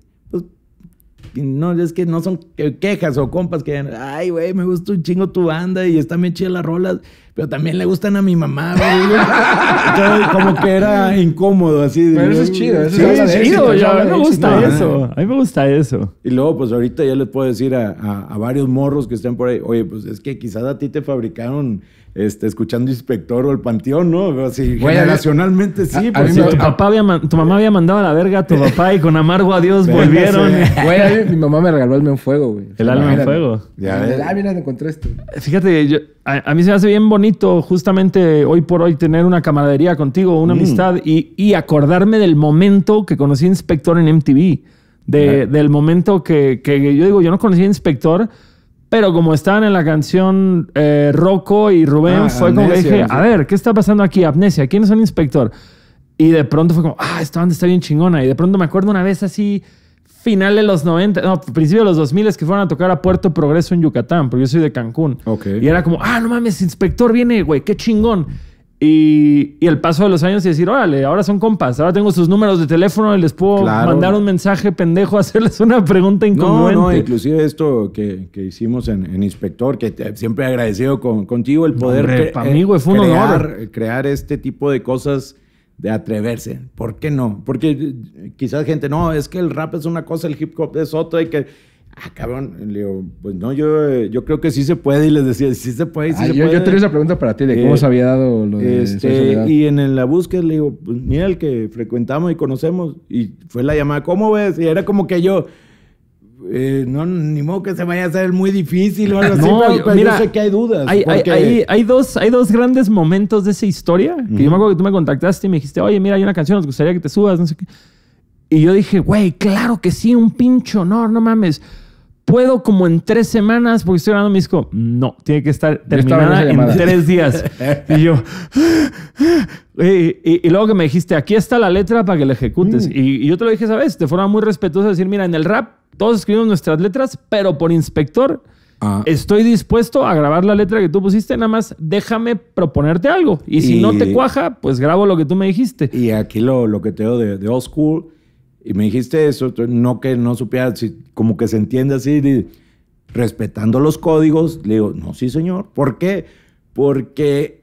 [SPEAKER 2] no, es que no son quejas o compas que, ay, güey, me gusta un chingo tu banda y está bien chida las rolas, pero también le gustan a mi mamá,
[SPEAKER 3] güey.
[SPEAKER 2] como que era incómodo, así. Pero eso es chido, eso es chido. a mí me gusta eso, a mí me
[SPEAKER 1] gusta eso.
[SPEAKER 2] Y luego, pues ahorita ya les puedo decir a varios morros que estén por ahí, oye, pues es que quizás a ti te fabricaron este, escuchando Inspector o el Panteón, ¿no? Así, sí. Ah, tu,
[SPEAKER 1] mamá había mandado a la verga a tu papá y con amargo adiós volvieron. mi mamá me regaló el alma en fuego, güey. El alma en fuego. Ya, el, ah,
[SPEAKER 3] mira, encontré esto.
[SPEAKER 1] Fíjate, a, mí se me hace bien bonito justamente hoy por hoy tener una camaradería contigo, una mm. amistad y, acordarme del momento que conocí a Inspector en MTV. Del momento que, yo digo, yo no conocí a Inspector pero como estaban en la canción Roco eh, Rocco y Rubén, ah, fue como que dije, a ver, ¿qué está pasando aquí? Amnesia, ¿quién es el inspector? Y de pronto fue como, ah, esta banda está bien chingona. Y de pronto me acuerdo una vez así, finales de los 90, no, principio de los 2000 es que fueron a tocar a Puerto Progreso en Yucatán, porque yo soy de Cancún. Y era como, ah, no mames, inspector viene, güey, qué chingón. Y, el paso de los años y decir, órale, ahora son compas, ahora tengo sus números de teléfono y les puedo mandar un mensaje pendejo, hacerles una pregunta incongruente. No, no,
[SPEAKER 2] inclusive esto que, hicimos en, Inspector, que siempre he agradecido con, contigo el poder para mí, fue un crear, crear este tipo de cosas de atreverse. ¿Por qué no? Porque eh, quizás gente, no, es que el rap es una cosa, el hip hop es otra y que ah, cabrón, le digo, pues no, yo, yo creo que sí se puede. Y les decía, sí se puede, ah, yo, Yo tenía esa
[SPEAKER 3] pregunta para ti de cómo se había dado lo de este,
[SPEAKER 2] Y en la búsqueda le digo, pues mira, el que frecuentamos y conocemos. Y fue la llamada, ¿cómo ves? Y era como que yo...
[SPEAKER 1] Eh, no, ni modo que se vaya a hacer muy difícil o algo así, pero, pues, mira, yo sé que
[SPEAKER 2] hay dudas. Hay,
[SPEAKER 1] dos, hay dos grandes momentos de esa historia. Que yo me acuerdo que tú me contactaste y me dijiste, oye, mira, hay una canción, nos gustaría que te subas, no sé qué. Y yo dije, güey, claro que sí, un pincho, no, no mames puedo como en tres semanas, porque estoy grabando mi disco. No, tiene que estar terminada en tres días. y yo. y, luego que me dijiste, aquí está la letra para que la ejecutes. Mm. Y, yo te lo dije sabes, vez, de forma muy respetuosa, decir, mira, en el rap todos escribimos nuestras letras, pero por inspector. Ah. Estoy dispuesto a grabar la letra que tú pusiste, nada más déjame proponerte algo. Y si no te cuaja, pues grabo lo que tú
[SPEAKER 2] me dijiste. Y aquí lo, lo que te doy de old school y me dijiste eso, no que no supiera, como que se entiende así, respetando los códigos, le digo, no, sí, señor, ¿por qué? Porque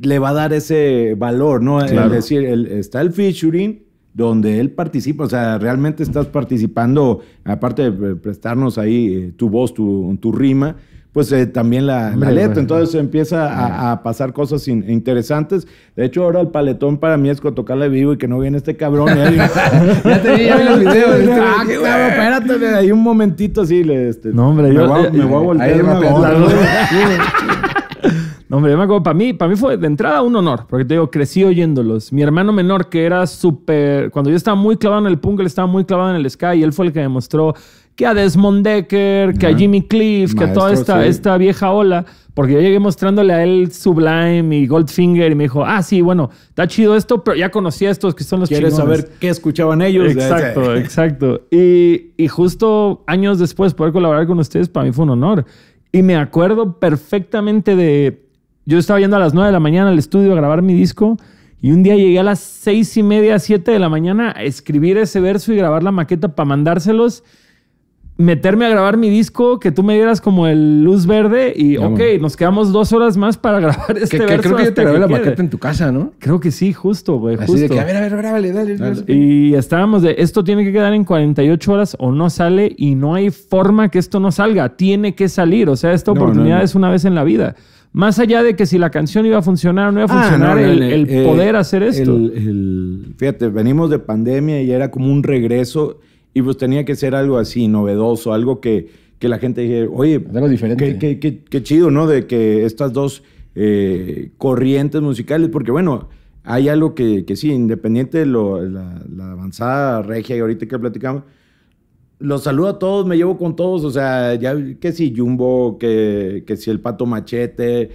[SPEAKER 2] le va a dar ese valor, ¿no? Es decir, está el featuring donde él participa, o sea, realmente estás participando, aparte de prestarnos ahí eh, tu voz, tu, rima, pues eh, también la, maleta pues, Entonces empieza a, pasar cosas interesantes. De hecho, ahora el paletón para mí es tocarle vivo y que no viene este cabrón. ¿eh? ya te vi los videos. ah, espérate, ahí un momentito así. este, no, hombre, me voy, me a voltear.
[SPEAKER 1] No, hombre, yo me acuerdo, para mí, para mí fue de entrada un honor, porque te digo, crecí oyéndolos. Mi hermano menor, que era súper. Cuando yo estaba muy clavado en el punk, él estaba muy clavado en el Sky, y él fue el que me mostró que a Desmond Decker, que a Jimmy Cliff, que a toda esta, esta vieja ola, porque yo llegué mostrándole a él Sublime y Goldfinger y me dijo, ah, sí, bueno, está chido esto, pero ya conocí a estos que son los ¿Quieres saber qué escuchaban ellos? Exacto, exacto. Y, y justo años después poder colaborar con ustedes para mí fue un honor. Y me acuerdo perfectamente de yo estaba yendo a las 9 de la mañana al estudio a grabar mi disco y un día llegué a las 6 y media, 7 de la mañana a escribir ese verso y grabar la maqueta para mandárselos, meterme a grabar mi disco, que tú me dieras como el luz verde y ok, nos quedamos dos horas más para grabar este verso. creo que yo te grabé la maqueta en tu casa, ¿no? Creo que sí, justo, güey. Así de que a ver,
[SPEAKER 3] a ver, ver, dale, dale.
[SPEAKER 1] Y estábamos de esto tiene que quedar en 48 horas o no sale y no hay forma que esto no salga. Tiene que salir. O sea, esta oportunidad es una vez en la vida. Más allá de que si la canción iba a funcionar o no iba a ah, funcionar, el, eh, eh, poder hacer esto.
[SPEAKER 2] fíjate, venimos de pandemia y era como un regreso y pues tenía que ser algo así, novedoso, algo que, la gente dijera, oye, Qué, chido, ¿no? De que estas dos eh, corrientes musicales, porque bueno, hay algo que, sí, independiente de la, la avanzada regia y ahorita que platicamos, los saludo a todos, me llevo con todos, o sea, ya que si Jumbo, que, que si el Pato Machete,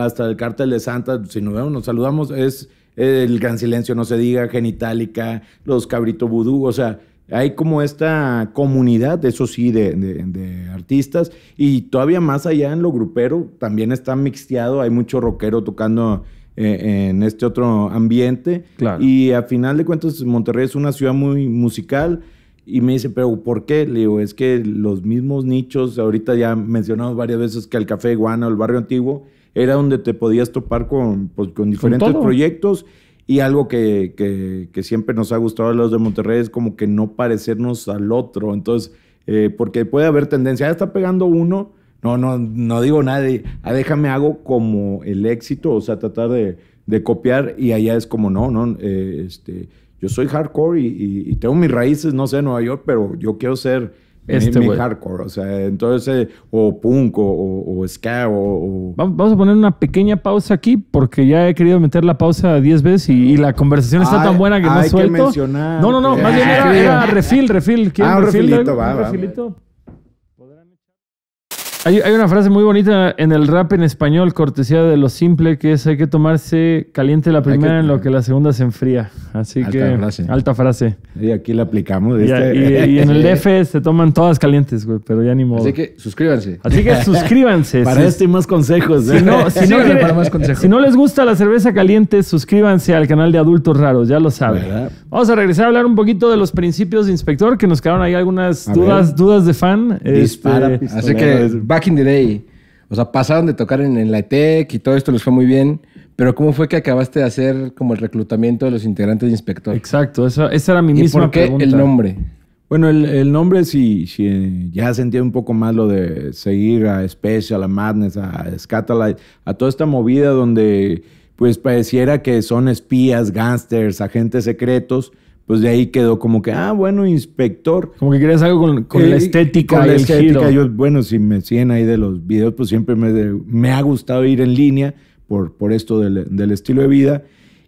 [SPEAKER 2] hasta el Cártel de Santa, si nos vemos, nos saludamos, es el Gran Silencio, no se diga, Genitalica, los Cabrito Vudú, o sea, hay como esta comunidad, eso sí, de, artistas, y todavía más allá en lo grupero, también está mixteado, hay mucho rockero tocando eh, en este otro ambiente, y a final de cuentas Monterrey es una ciudad muy musical, y me dice, pero ¿por qué? Le digo, es que los mismos nichos, ahorita ya mencionamos varias veces que el Café Iguana o el barrio antiguo, era donde te podías topar con, pues, con diferentes proyectos. Y algo que, siempre nos ha gustado a los de Monterrey es como que no parecernos al otro. Entonces, eh, porque puede haber tendencia, ya ah, está pegando uno, no, no, no digo nada, ah, déjame hago como el éxito, o sea, tratar de, copiar y allá es como, no, no, eh, este, yo soy hardcore y, tengo mis raíces, no sé, en Nueva York, pero yo quiero ser este mi, hardcore, o sea, entonces, eh, o punk, o, o, ska,
[SPEAKER 1] o, Vamos a poner una pequeña pausa aquí, porque ya he querido meter la pausa 10 veces y, la conversación está tan buena que no hay No, no, no, más bien era, refil, refil. ah, va, hay, una frase muy bonita en el rap en español, cortesía de lo simple, que es hay que tomarse caliente la primera en lo que la segunda se enfría. Así alta que... Frase. Alta frase.
[SPEAKER 2] Y aquí la aplicamos. Y, en el DF
[SPEAKER 1] se toman todas calientes, güey, pero ya ni modo. Así que
[SPEAKER 3] suscríbanse. Así que suscríbanse. para esto más consejos. Si ¿eh? no, para más consejos. si
[SPEAKER 1] no les gusta la cerveza caliente, suscríbanse al canal de Adultos Raros, ya lo saben. Vamos a regresar a hablar un poquito de los principios de inspector, que nos quedaron ahí algunas dudas, dudas de fan. Dispara este, Así que back in the day. O sea, pasaron
[SPEAKER 3] de tocar en, la ETEC y todo esto les fue muy bien. Pero ¿cómo fue que acabaste de hacer como el reclutamiento de los integrantes de inspector? Exacto,
[SPEAKER 1] esa, era mi ¿Y misma ¿Por qué el nombre?
[SPEAKER 3] Bueno, el,
[SPEAKER 2] nombre sí, sí, eh, ya sentía un poco más lo de seguir a Special, a Madness, a Scatolite, a toda esta movida donde pues pareciera que son espías, gangsters, agentes secretos pues de ahí quedó como que, ah, bueno, inspector. Como que querías
[SPEAKER 1] algo con, con la eh, estética. Con la estética, yo,
[SPEAKER 2] bueno, si me siguen ahí de los videos, pues siempre me, me ha gustado ir en línea por, por esto del, del estilo de vida.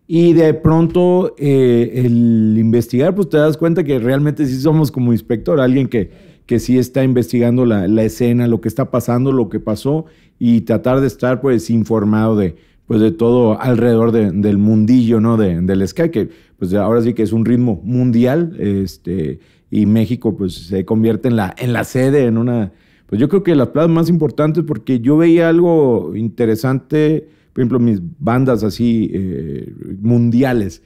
[SPEAKER 2] Y de pronto eh, el investigar, pues te das cuenta que realmente sí somos como inspector, alguien que, que sí está investigando la, la escena, lo que está pasando, lo que pasó, y tratar de estar pues informado de, pues de todo alrededor del mundillo, ¿no? del sky, que pues ahora sí que es un ritmo mundial, este, y México pues se convierte en la, en la sede, en una, pues yo creo que las plazas más importantes, porque yo veía algo interesante, por ejemplo, mis bandas así eh, mundiales,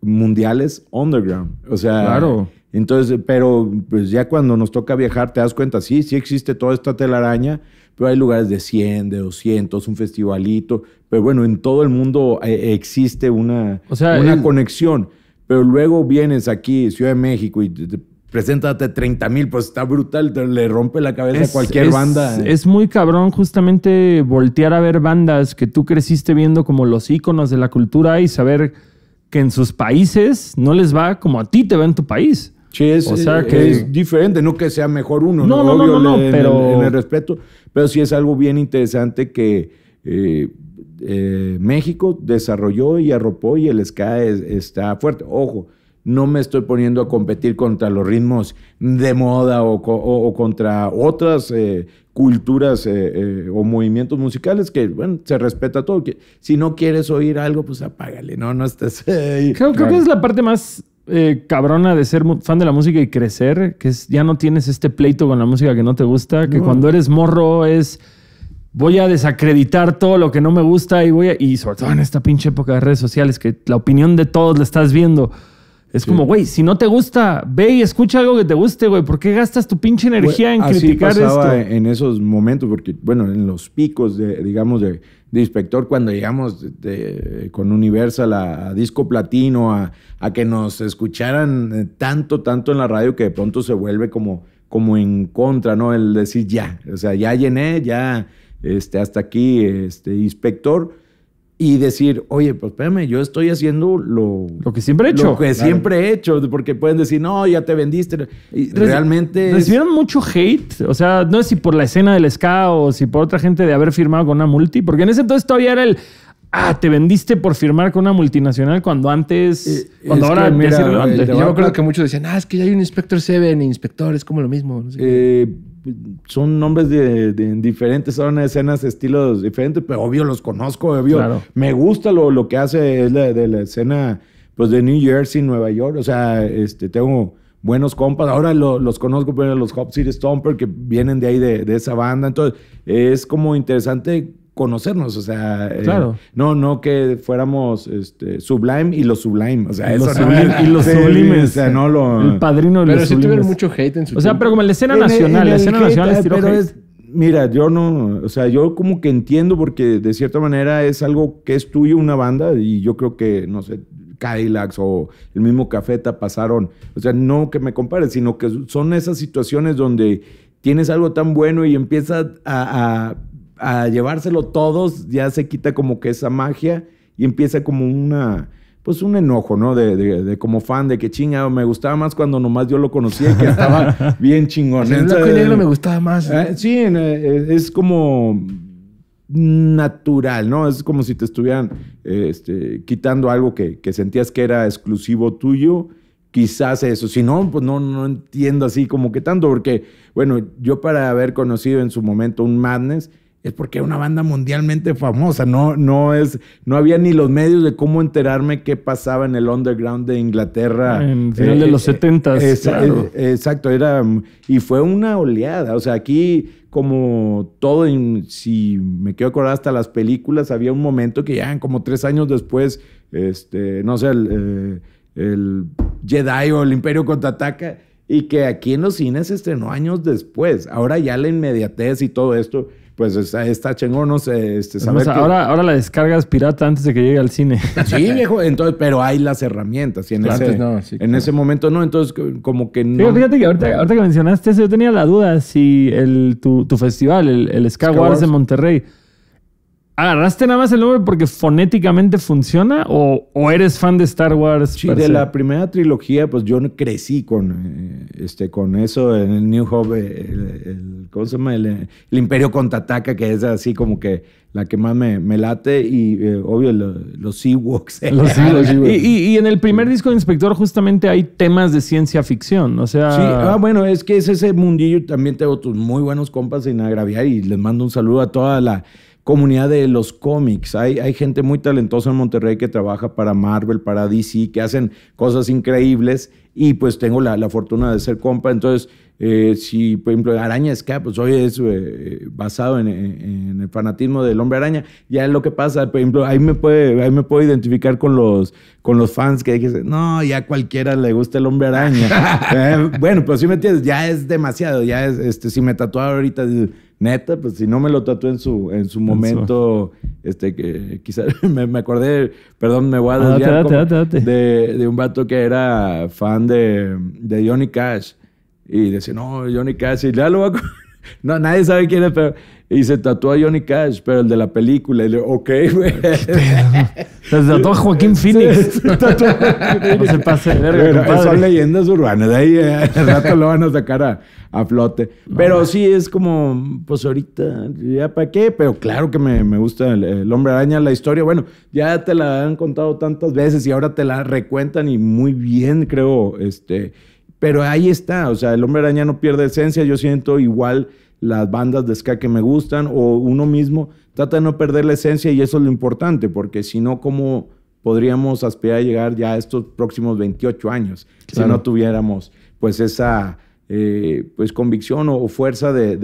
[SPEAKER 2] mundiales underground, o sea... Claro. Entonces, pero pues ya cuando nos toca viajar te das cuenta, sí, sí existe toda esta telaraña, pero hay lugares de 100, de 200, un festivalito, pero bueno, en todo el mundo eh, existe una, una conexión, pero luego vienes aquí, Ciudad de México, y te, preséntate 30 mil, pues está brutal, le rompe la cabeza a cualquier banda.
[SPEAKER 1] Es muy cabrón justamente voltear a ver bandas que tú creciste viendo como los íconos de la cultura y saber que en sus países no les va como a ti te va en tu país. Sí, es, o sea eh, que es
[SPEAKER 2] diferente, no que sea mejor uno, no, no, no, no, en, pero... En el
[SPEAKER 1] respeto, pero sí es algo bien interesante
[SPEAKER 2] que eh, eh, México desarrolló y arropó y el ska está fuerte. Ojo, no me estoy poniendo a competir contra los ritmos de moda o, contra otras culturas o movimientos musicales que, bueno, se respeta todo. si no quieres oír algo, pues apágale, ¿no? No estás
[SPEAKER 1] creo, que es la parte más eh, cabrona de ser fan de la música y crecer, que es, ya no tienes este pleito con la música que no te gusta, que cuando eres morro es voy a desacreditar todo lo que no me gusta y voy a, y sobre todo en esta pinche época de redes sociales que la opinión de todos la estás viendo. Es como, güey, si no te gusta, ve y escucha algo que te guste, güey. ¿Por qué gastas tu pinche energía en criticar
[SPEAKER 2] en esos momentos, porque, bueno, en los picos, de, digamos, de, de inspector cuando llegamos con Universal a, Disco Platino, a, que nos escucharan eh, tanto, tanto en la radio que de pronto se vuelve como, como en contra, ¿no? El decir ya, o sea, ya llené, ya este, hasta aquí, este, inspector y decir, oye, pues espérame, yo estoy haciendo lo, lo que siempre he hecho. Lo que siempre he hecho, porque pueden decir, no, ya te vendiste. Y
[SPEAKER 1] realmente. Recibieron mucho hate, o sea, no sé si por la escena del ska o si por otra gente de haber firmado con una multi, porque en ese entonces todavía era el. Ah, te vendiste por firmar con una multinacional cuando antes. Eh, cuando ahora Yo creo que muchos decían, ah, es que ya hay un Inspector Seven, Inspector,
[SPEAKER 3] es como lo mismo. No
[SPEAKER 2] eh, son nombres de, diferentes, son escenas, estilos diferentes, pero obvio los conozco, obvio. Me gusta lo, que hace es de la escena pues de New Jersey, Nueva York. O sea, este, tengo buenos compas. Ahora los conozco, pero los Hop City Stomper que vienen de ahí, de, de, esa banda. Entonces, es como interesante conocernos, o sea, eh, claro. no, no que fuéramos este, sublime y los sublime, o sea, sublime, y los sublimes, o sea, no lo, el padrino de pero sí tuvieron
[SPEAKER 1] mucho hate en su O sea, pero como la escena nacional, la escena nacional es pero Es,
[SPEAKER 2] mira, yo no, o sea, yo como que entiendo porque de cierta manera es algo que es tuyo una banda y yo creo que no sé, Cadillacs o el mismo Cafeta pasaron, o sea, no que me compares, sino que son esas situaciones donde tienes algo tan bueno y empiezas a a llevárselo todos, ya se quita como que esa magia y empieza como una, pues un enojo, ¿no? De, como fan, de que chinga, me gustaba más cuando nomás yo lo conocía que estaba bien chingón. En blanco y me
[SPEAKER 3] gustaba más. Eh,
[SPEAKER 2] sí, eh, es como natural, ¿no? Es como si te estuvieran eh, este, quitando algo que, sentías que era exclusivo tuyo quizás eso. Si no, pues no, no entiendo así como que tanto, porque, bueno, yo para haber conocido en su momento un Madness, porque era una banda mundialmente famosa. No, no, es, no había ni los medios de cómo enterarme qué pasaba en el underground de Inglaterra. Ah, en eh, final de eh, los 70. Eh, exacto, era, y fue una oleada. O sea, aquí como todo, si me quedo acordar hasta las películas, había un momento que ya como tres años después, este, no sé, el, el Jedi o el Imperio contraataca y que aquí en los cines estrenó años después. Ahora ya la inmediatez y todo esto pues está, está chengón,
[SPEAKER 1] Este, ahora, ahora la descargas pirata antes de que llegue al cine. Sí,
[SPEAKER 2] viejo, entonces, pero hay las herramientas. en, ese,
[SPEAKER 1] en ese momento no, entonces
[SPEAKER 2] como que no. fíjate
[SPEAKER 1] que ahorita, que mencionaste eso, yo tenía la duda si el, tu, tu festival, el, el Sky de Monterrey, ¿Agarraste nada más el nombre porque fonéticamente funciona o, eres fan de Star Wars? Sí, de la
[SPEAKER 2] primera trilogía, pues yo crecí con, eh, este, con eso en el New Hope, eh, el, el, se llama? Eh, el, Imperio Contraataca, que es así como que la que más me, late y obvio los Ewoks. Los
[SPEAKER 1] y, en el primer disco de Inspector justamente hay temas de ciencia ficción, o sea... Sí, ah, bueno, es
[SPEAKER 2] que es ese mundillo, también tengo tus muy buenos compas sin agraviar y les mando un saludo a toda la comunidad de los cómics. Hay, hay gente muy talentosa en Monterrey que trabaja para Marvel, para DC, que hacen cosas increíbles y pues tengo la, la fortuna de ser compa. Entonces, eh, si por ejemplo Araña que pues hoy es eh, basado en, el fanatismo del hombre araña, ya es lo que pasa, por ejemplo, ahí me puede, ahí me puedo identificar con los, con los fans que dicen, no, ya cualquiera le gusta el hombre araña. Eh, bueno, pues si me entiendes, ya es demasiado, ya este, si me tatuaba ahorita neta, pues si no me lo trató en su, en su momento, este, que quizás me, acordé, perdón, me voy a ah, dar De, un vato que era fan de, de Johnny Cash. Y decía, no, Johnny Cash, y ya lo va a No, nadie sabe quién es, pero. Y se tatuó a Johnny Cash, pero el de la película. Y le digo, ok, güey. Se tatuó a Joaquín Phoenix. se pasa de verga. Pero son leyendas urbanas. ahí eh, al rato lo van a sacar a, flote. pero sí es como, pues ahorita, ¿ya para qué? Pero claro que me, gusta el, el, hombre araña, la historia. Bueno, ya te la han contado tantas veces y ahora te la recuentan y muy bien, creo, este pero ahí está, o sea, el hombre araña no pierde esencia, yo siento igual las bandas de ska que me gustan o uno mismo trata de no perder la esencia y eso es lo importante, porque si no, ¿cómo podríamos aspirar a llegar ya a estos próximos 28 años si no tuviéramos pues esa eh, pues convicción o, fuerza de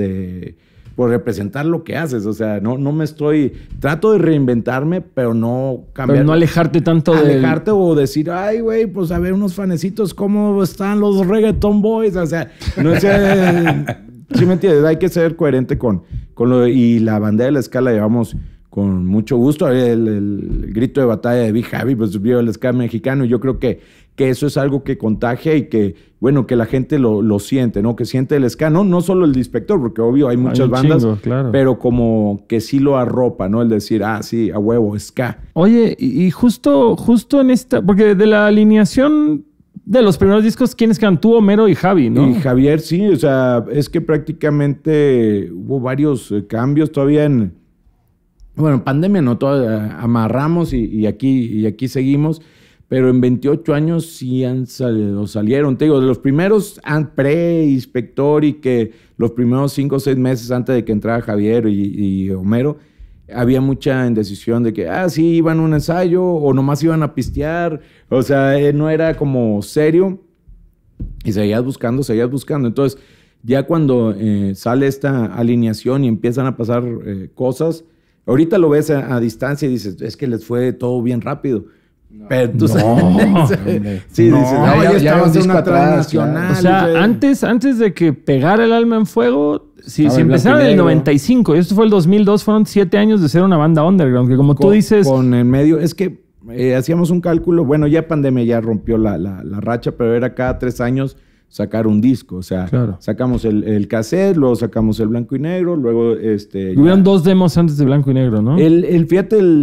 [SPEAKER 2] por representar lo que haces. O sea, no, no me estoy. Trato de reinventarme, pero no cambiar. Pero no
[SPEAKER 1] alejarte tanto de. Alejarte
[SPEAKER 2] o decir, ay, güey, pues a ver unos fanecitos, ¿cómo están los reggaeton boys? O sea, no sé. sí, me entiendes. Hay que ser coherente con, con lo. Y la bandera de la escala llevamos con mucho gusto. El, grito de batalla de Big Javi, pues vio la escala mexicano. Yo creo que que eso es algo que contagia y que, bueno, que la gente lo, siente, ¿no? Que siente el ska, no, no solo el Dispector, porque obvio hay muchas bandas, pero como que sí lo
[SPEAKER 1] arropa, ¿no? El decir, ah, sí, a huevo, ska. Oye, y justo, justo en esta, porque de la alineación de los primeros discos, ¿quiénes quedan? Tú, Homero y Javi, ¿no? Y Javier, sí,
[SPEAKER 2] o sea, es que prácticamente hubo varios eh, cambios todavía en. Bueno, pandemia no, todavía amarramos aquí, y aquí seguimos pero en 28 años sí han salieron. Te digo, de los primeros pre-inspector y que los primeros 5 o 6 meses antes de que entrara Javier y, Homero, había mucha indecisión de que, ah, sí, iban a un ensayo o nomás iban a pistear. O sea, eh, no era como serio. Y seguías buscando, seguías buscando. Entonces, ya cuando eh, sale esta alineación y empiezan a pasar eh, cosas, ahorita lo ves a, a distancia y dices, es que les fue todo bien rápido. Pero tú sí, ya, estabas una transnacional. O sea,
[SPEAKER 1] antes, antes de que pegara el alma en fuego, si, empezaron en el 95, y esto fue el 2002, fueron siete años de ser una banda underground, que como tú dices... Con en medio, es que eh, hacíamos un cálculo, bueno, ya
[SPEAKER 2] pandemia ya rompió la, la racha, pero era cada tres años sacar un disco. O sea, sacamos el, el, cassette, luego sacamos el blanco y negro, luego este. Hubieron
[SPEAKER 1] dos demos antes de blanco y negro, ¿no? El,
[SPEAKER 2] el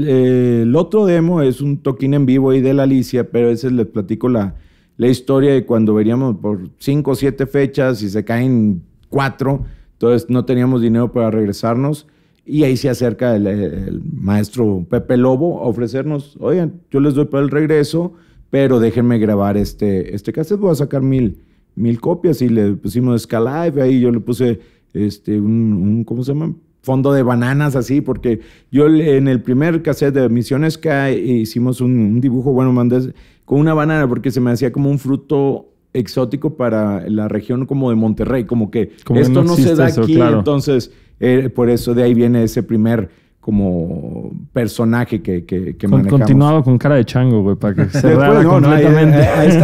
[SPEAKER 2] eh, el, otro demo es un toquín en vivo ahí de la Alicia, pero ese les platico la, la historia de cuando veníamos por cinco o siete fechas y se caen cuatro. Entonces no teníamos dinero para regresarnos. Y ahí se acerca el, maestro Pepe Lobo a ofrecernos, oigan, yo les doy para el regreso, pero déjenme grabar este, este cassette, voy a sacar mil, mil copias y le pusimos y ahí yo le puse este, un, ¿cómo se llama? Fondo de bananas así, porque yo en el primer cassette de Misiones que hicimos un, dibujo, bueno, mandé con una banana porque se me hacía como un fruto exótico para la región como de Monterrey, como que esto no, se da aquí, entonces eh, por eso de ahí viene ese primer como personaje que, que, que con, Continuado
[SPEAKER 1] con cara de chango, güey, para que se completamente.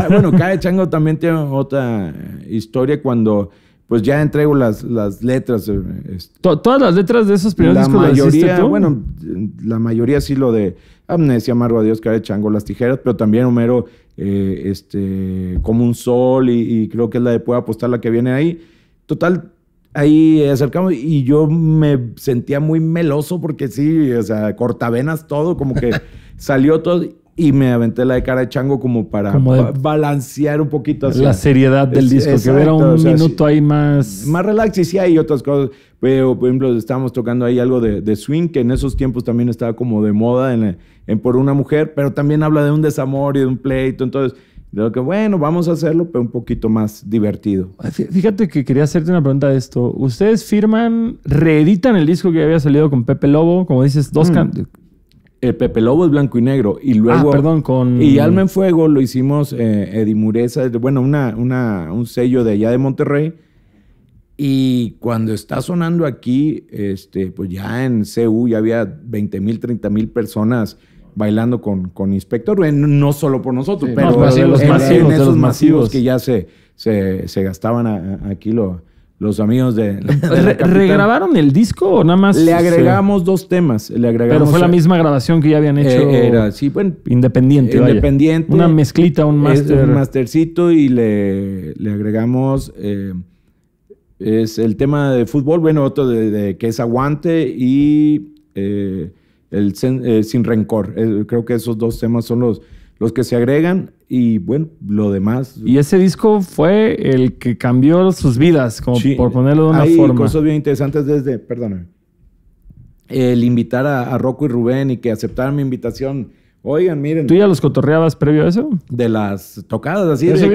[SPEAKER 1] Bueno,
[SPEAKER 2] cara de chango también tiene otra historia cuando pues ya entrego las, las letras. Eh,
[SPEAKER 1] todas las letras de esos primeros discos mayoría, tú? Bueno,
[SPEAKER 2] la mayoría sí lo de Amnesia, Amargo Dios, Cara de Chango, Las Tijeras, pero también Homero, eh, este, Como un Sol y, creo que es la de pueda Apostar la que viene ahí. Total, ahí acercamos y yo me sentía muy meloso porque sí, o sea, cortavenas todo, como que salió todo y me aventé la de cara de chango como para balancear un poquito. Hacia, la seriedad del disco, que era un minuto
[SPEAKER 1] ahí más...
[SPEAKER 2] Más relax y sí hay otras cosas, pero por ejemplo estábamos tocando ahí algo de, swing, que en esos tiempos también estaba como de moda en, en Por una mujer, pero también habla de un desamor y de un pleito, entonces de lo que, bueno, vamos a hacerlo, pero un poquito más divertido.
[SPEAKER 1] Fíjate que quería hacerte una pregunta de esto. ¿Ustedes firman, reeditan el disco que había salido con Pepe Lobo? Como dices, dos mm.
[SPEAKER 2] El Pepe Lobo es blanco y negro. Y ah, luego. Ah, perdón,
[SPEAKER 1] con. Y Alma en Fuego
[SPEAKER 2] lo hicimos eh, Mureza. bueno, una, un sello de allá de Monterrey. Y cuando está sonando aquí, este, pues ya en CU ya había 20 mil, 30 mil personas bailando con, Inspector, no solo por nosotros, pero en, esos masivos, que ya se, se, gastaban aquí lo, los amigos de... ¿Regrabaron
[SPEAKER 1] el disco o nada más? Le este, agregamos dos temas.
[SPEAKER 2] Pero fue la misma
[SPEAKER 1] grabación que ya habían eh, hecho. sí, bueno. Independiente. Independiente. Una mezclita, un master. un
[SPEAKER 2] mastercito y le, le agregamos... Eh, es el tema de fútbol, bueno, otro de, que es aguante y eh, eh, sin rencor. Eh, creo que esos dos temas son los, los que se agregan
[SPEAKER 1] y bueno, lo demás. Y ese disco fue el que cambió sus vidas, por ponerlo de una forma. Hay cosas
[SPEAKER 2] bien interesantes desde, perdón
[SPEAKER 1] el invitar
[SPEAKER 2] a, a Rocco y Rubén y que aceptaran mi invitación Oigan, miren. ¿Tú ya
[SPEAKER 1] los cotorreabas previo a eso? De las tocadas,
[SPEAKER 2] así. ¿Eso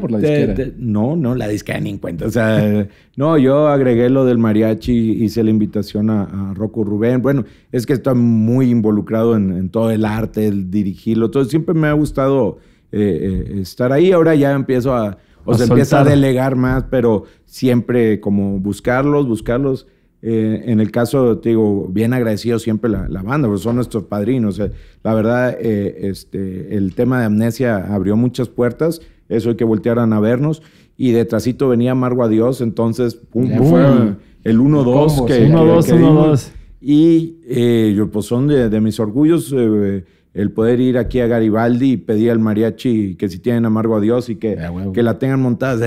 [SPEAKER 2] por la disquera? no, no, la disquera ni en cuenta. O sea, no, yo agregué lo del mariachi, hice la invitación a, Rocco Rubén. Bueno, es que estoy muy involucrado en, todo el arte, el dirigirlo. Todo. Siempre me ha gustado eh, eh, estar ahí. Ahora ya empiezo a... O se empieza a delegar más, pero siempre como buscarlos, buscarlos eh, en el caso, te digo, bien agradecido siempre la, banda, porque son nuestros padrinos. la verdad, eh, este, el tema de amnesia abrió muchas puertas, eso hay que voltearan a vernos. Y detrásito venía Amargo a Dios, entonces, pum, el 1-2 que, uno, 1 dos, Y eh, yo, pues son de, mis orgullos el poder ir aquí a Garibaldi y pedir al mariachi que si tienen amargo a Dios y que, que la tengan montada,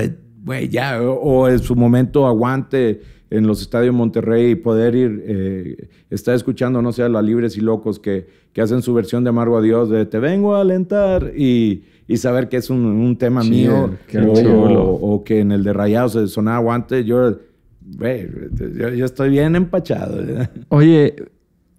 [SPEAKER 2] ya, o en su momento aguante en los estadios Monterrey y poder ir, eh, estar escuchando, no sé, a Libres y Locos que, que, hacen su versión de Amargo a Dios, de Te vengo a alentar y, y saber que es un, un tema mío eh, o, o, que en el de Rayados se sonaba guante, yo, yo, yo estoy bien empachado. ¿eh?
[SPEAKER 1] Oye,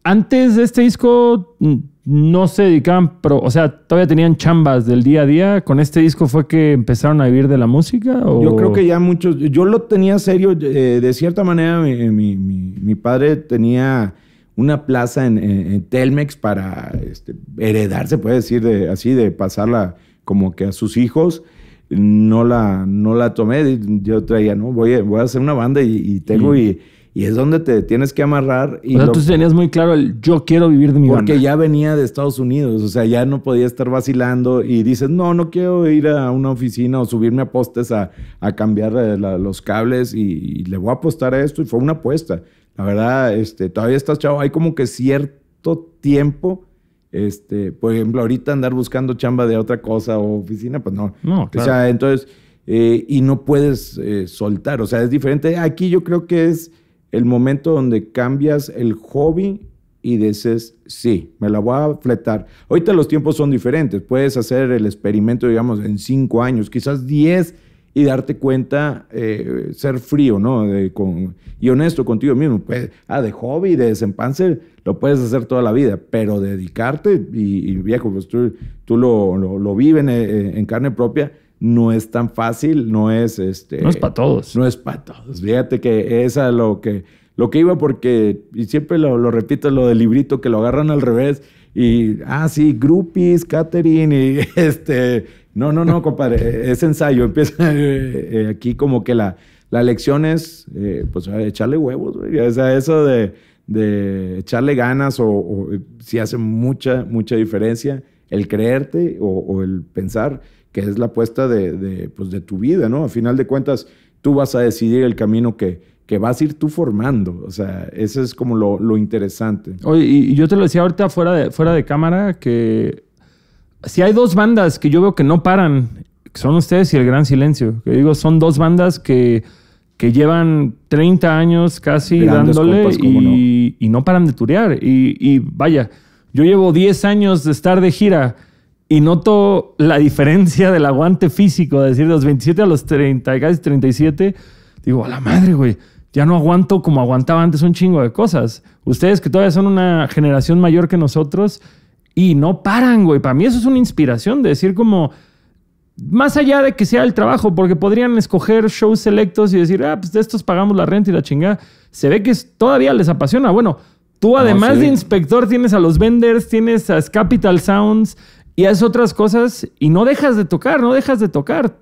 [SPEAKER 1] antes de este disco mm, no se dedicaban, pero, o sea, todavía tenían chambas del día a día. ¿Con este disco fue que empezaron a vivir de la música? Yo creo que
[SPEAKER 2] ya muchos, yo lo tenía serio, eh, de cierta manera eh, mi, padre tenía una plaza en, Telmex para este, heredarse, puede decir de, así, de pasarla como que a sus hijos no la, no la tomé. Yo traía, ¿no? Voy a, voy a hacer una banda y, y tengo y, y es donde te tienes que amarrar. Y o sea, tú
[SPEAKER 1] tenías muy claro el yo quiero vivir de mi Porque
[SPEAKER 2] ya venía de Estados Unidos, o sea, ya no podía estar vacilando y dices, no, no quiero ir a una oficina o subirme a postes a, a cambiar eh, los cables y, le voy a apostar a esto. Y fue una apuesta. La verdad, este, todavía estás chavo. Hay como que cierto tiempo. Este, por ejemplo, ahorita andar buscando chamba de otra cosa o oficina, pues no.
[SPEAKER 1] No, claro. O sea,
[SPEAKER 2] entonces, eh, y no puedes eh, soltar. O sea, es diferente. Aquí yo creo que es el momento donde cambias el hobby y dices, sí, me la voy a fletar. Ahorita los tiempos son diferentes, puedes hacer el experimento, digamos, en cinco años, quizás diez, y darte cuenta, eh, ser frío, ¿no? y honesto contigo mismo. Pues, ah, de hobby, de desempanse, lo puedes hacer toda la vida, pero dedicarte, y, viejo, pues tú, lo, vives eh, eh, en carne propia, no es tan fácil, no es este. No es para todos. No es para todos. Fíjate que esa es lo que, lo que iba, porque, y siempre lo, repito, lo del librito que lo agarran al revés, y ah, sí, groupies, catering, y este. No, no, no, compadre, es ensayo. Empieza eh, aquí como que la, la lección es eh, pues echarle huevos, güey. O sea, eso de, echarle ganas o, si hace mucha, mucha diferencia el creerte o el pensar que es la apuesta pues, de, tu vida, ¿no? A final de cuentas, tú vas a decidir el camino que, que vas a ir tú formando. O sea, eso es como lo, interesante. Oye,
[SPEAKER 1] y yo te lo decía ahorita fuera de, fuera de cámara, que si hay dos bandas que yo veo que no paran, que son ustedes y El Gran Silencio. Que digo, son dos bandas que, que llevan 30 años casi dándole y, no. paran de turear. Y, y vaya, yo llevo 10 años de estar de gira y noto la diferencia del aguante físico, de decir, de los 27 a los 30, casi 37, digo, a la madre, güey, ya no aguanto como aguantaba antes un chingo de cosas. Ustedes que todavía son una generación mayor que nosotros y no paran, güey. Para mí eso es una inspiración de decir como, más allá de que sea el trabajo, porque podrían escoger shows selectos y decir, ah, pues de estos pagamos la renta y la chingada. Se ve que todavía les apasiona. Bueno, Tú además de inspector tienes a los vendors, tienes a Capital Sounds, y haces otras cosas y no dejas de tocar, no dejas de tocar.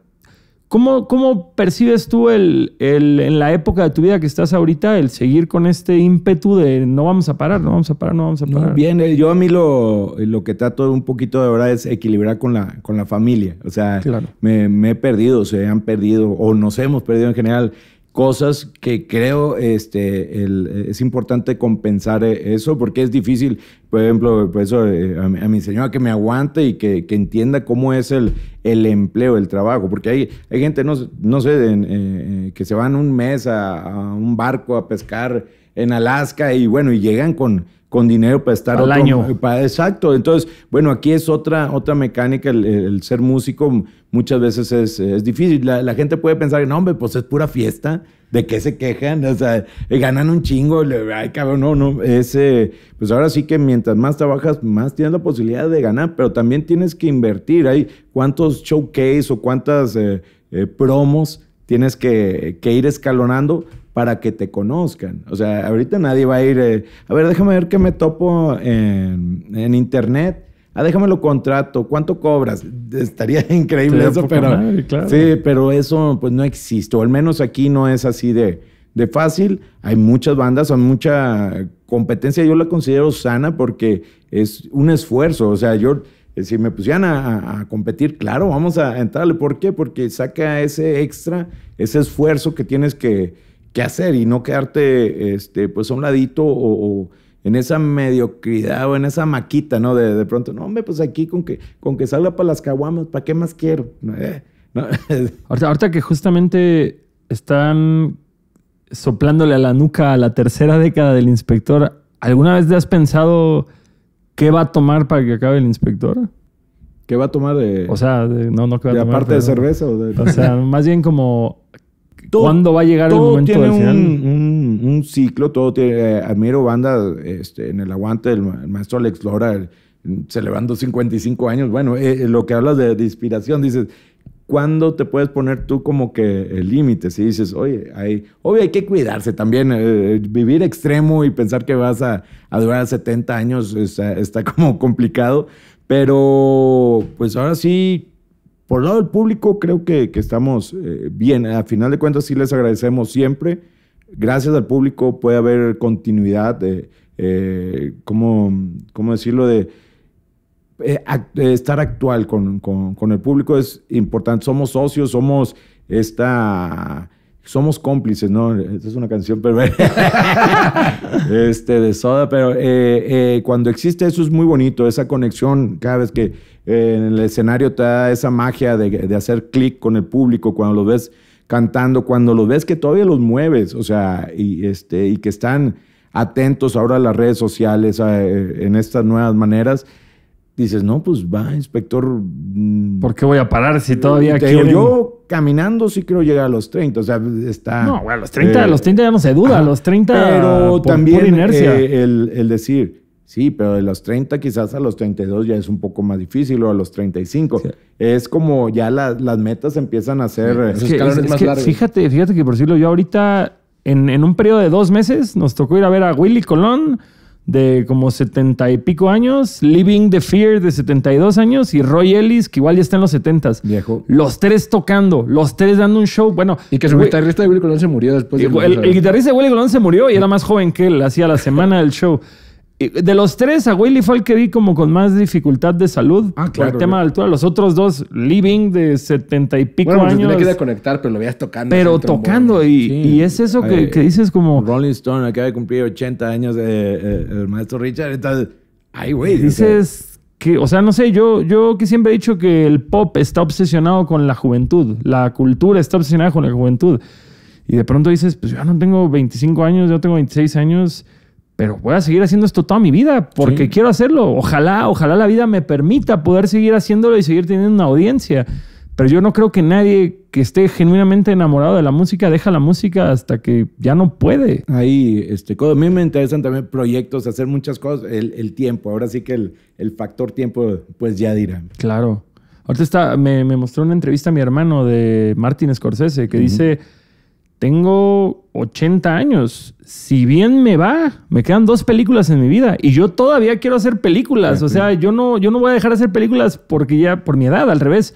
[SPEAKER 1] ¿Cómo, cómo percibes tú el, en la época de tu vida que estás ahorita el seguir con este ímpetu de no vamos a parar, no vamos a parar, no vamos a parar?
[SPEAKER 2] bien, eh, yo a mí lo, lo, que trato un poquito de verdad es equilibrar con la, con la familia. O sea, me he perdido, se han perdido o nos hemos perdido en general cosas que creo este, es importante compensar eh, eso porque es difícil, por ejemplo, eh, a, mi, señora que me aguante y que, entienda cómo es el, el, empleo, el trabajo, porque hay, hay gente, no, no sé, eh, que se van un mes a un barco a pescar en Alaska y bueno, y llegan con con dinero para estar al año. exacto. Entonces, bueno, aquí es otra, otra mecánica, el, ser músico muchas veces es, difícil. La, gente puede pensar, no, hombre, pues es pura fiesta, ¿de qué se quejan? O sea, eh, ganan un chingo, ay, cabrón, no, no. pues ahora sí que mientras más trabajas, más tienes la posibilidad de ganar, pero también tienes que invertir. Hay cuántos showcase o cuántas eh, eh, promos tienes que ir escalonando para que te conozcan. O sea, ahorita nadie va a ir, eh, a ver, déjame ver qué me topo en, internet. Ah, déjame lo contrato, ¿cuánto cobras? Estaría increíble eso, pero sí, pero eso pues no existe, o al menos aquí no es así de, de fácil. Hay muchas bandas, hay mucha competencia, yo la considero sana porque es un esfuerzo, o sea, yo eh, si me pusieran a, a, competir, claro, vamos a entrarle. ¿Por qué? Porque saca ese extra, ese esfuerzo que tienes que, qué hacer y no quedarte este, pues a un ladito o, en esa mediocridad o en esa maquita, ¿no? De, pronto, no, hombre, pues aquí con que, con que salga para las caguamas, ¿para qué más quiero? Eh,
[SPEAKER 1] ahorita, que justamente están soplándole a la nuca a la tercera década del inspector, ¿alguna vez te has pensado qué va a tomar para que acabe el inspector? ¿Qué va a tomar de...? O sea, de, no, no, ¿qué va a tomar? aparte de cerveza o de...? O sea, más bien como ¿Cuándo va a llegar el momento tiene del final?
[SPEAKER 2] Un, ciclo, todo tiene. Eh, admiro banda este, en el aguante del maestro Alex Lora, celebrando 55 años. Bueno, eh, eh, lo que hablas de, inspiración, dices, ¿cuándo te puedes poner tú como que el límite? Si dices, oye, hay, obvio, hay que cuidarse también. vivir extremo y pensar que vas a, durar 70 años está como complicado. Pero pues ahora sí, por el lado del público, creo que, estamos eh, bien. A final de cuentas, sí les agradecemos siempre. Gracias al público puede haber continuidad de, eh, ¿cómo, decirlo? De, eh, estar actual con el público es importante. Somos socios, somos esta somos cómplices, ¿no? Esa es una canción perversa este, de Soda, pero eh, eh, cuando existe eso es muy bonito, esa conexión cada vez que eh, en el escenario te da esa magia de, hacer clic con el público, cuando lo ves cantando, cuando lo ves que todavía los mueves, o sea, y, este, y que están atentos ahora a las redes sociales, en estas nuevas maneras dices, no, pues va, inspector. Mm, ¿Por qué
[SPEAKER 1] voy a parar si todavía quiero yo
[SPEAKER 2] caminando sí quiero llegar a los 30, o sea, está... No, bueno, a los 30, a eh, los
[SPEAKER 1] 30 ya no se duda, a los 30 también inercia. Eh, el, el, decir,
[SPEAKER 2] sí, pero de los 30 quizás a los 32 ya es un poco más difícil o a los 35. Es como ya las metas empiezan a ser... es
[SPEAKER 1] fíjate, fíjate que por decirlo yo ahorita, en, en un periodo de dos meses nos tocó ir a ver a Willy Colón de como setenta y pico años, Living the Fear de 72 años y Roy Ellis, que igual ya está en los 70 Viejo. Los tres tocando, los tres dando un show. Bueno. Y que su guitarrista de Willy Colón se murió después. De el, guitarrista de Willy Colón se murió y era más joven que él, hacía la semana del show. De los tres, a Willy fue el que vi como con más dificultad de salud. Ah, claro. Por el tema de altura. Los otros dos, Living, de setenta y pico bueno, pues años. Tenía conectar, pero lo veías tocando. Pero tocando. Y, y,
[SPEAKER 2] es eso que, que, dices como... Rolling Stone acaba de cumplir 80 años de, eh, el maestro Richard. Entonces, ¡ay, güey! Dices...
[SPEAKER 1] que, o sea, no sé, yo, yo que siempre he dicho que el pop está obsesionado con la juventud, la cultura está obsesionada con la juventud. Y de pronto dices, pues yo no tengo 25 años, yo tengo 26 años, pero voy a seguir haciendo esto toda mi vida porque quiero hacerlo. Ojalá, ojalá la vida me permita poder seguir haciéndolo y seguir teniendo una audiencia. Pero yo no creo que nadie que esté genuinamente enamorado de la música deja la música hasta que ya no puede.
[SPEAKER 2] Ahí, este, a mí me interesan también proyectos, hacer muchas cosas, el, tiempo. Ahora sí que el, factor tiempo, pues ya dirá.
[SPEAKER 1] Claro. Ahorita está, me, mostró una entrevista a mi hermano de Martin Scorsese que dice tengo 80 años. Si bien me va, me quedan dos películas en mi vida y yo todavía quiero hacer películas. O sea, yo no, yo no voy a dejar de hacer películas porque ya, por mi edad, al revés.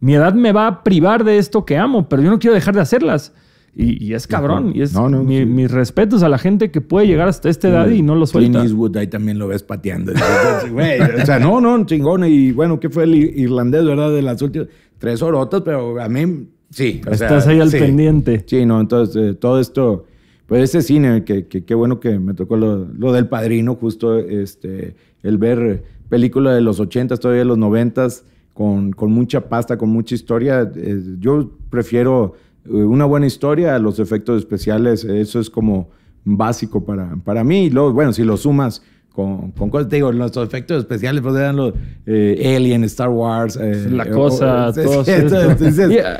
[SPEAKER 1] Mi edad me va a privar de esto que amo, pero yo no quiero dejar de hacerlas. Y, es cabrón. Y es mis respetos a la gente que puede llegar hasta esta edad y no lo suelta. Clint Eastwood ahí también
[SPEAKER 2] lo ves pateando. o sea, no, no, chingón. Y bueno, ¿qué fue el irlandés, verdad? De las últimas tres horotas, pero a mí Sí. Estás ahí al pendiente. Sí, no, entonces eh, todo esto, pues ese cine, qué bueno que me tocó lo, del padrino, justo este, el ver películas de los 80 todavía de los 90s, con, mucha pasta, con mucha historia. Eh, yo prefiero eh, una buena historia a los efectos especiales, eso es como básico para, para mí. Y luego, bueno, si lo sumas con, con cosas, digo, los efectos especiales, pues eran los eh, Alien, Star Wars. Eh, la cosa, todo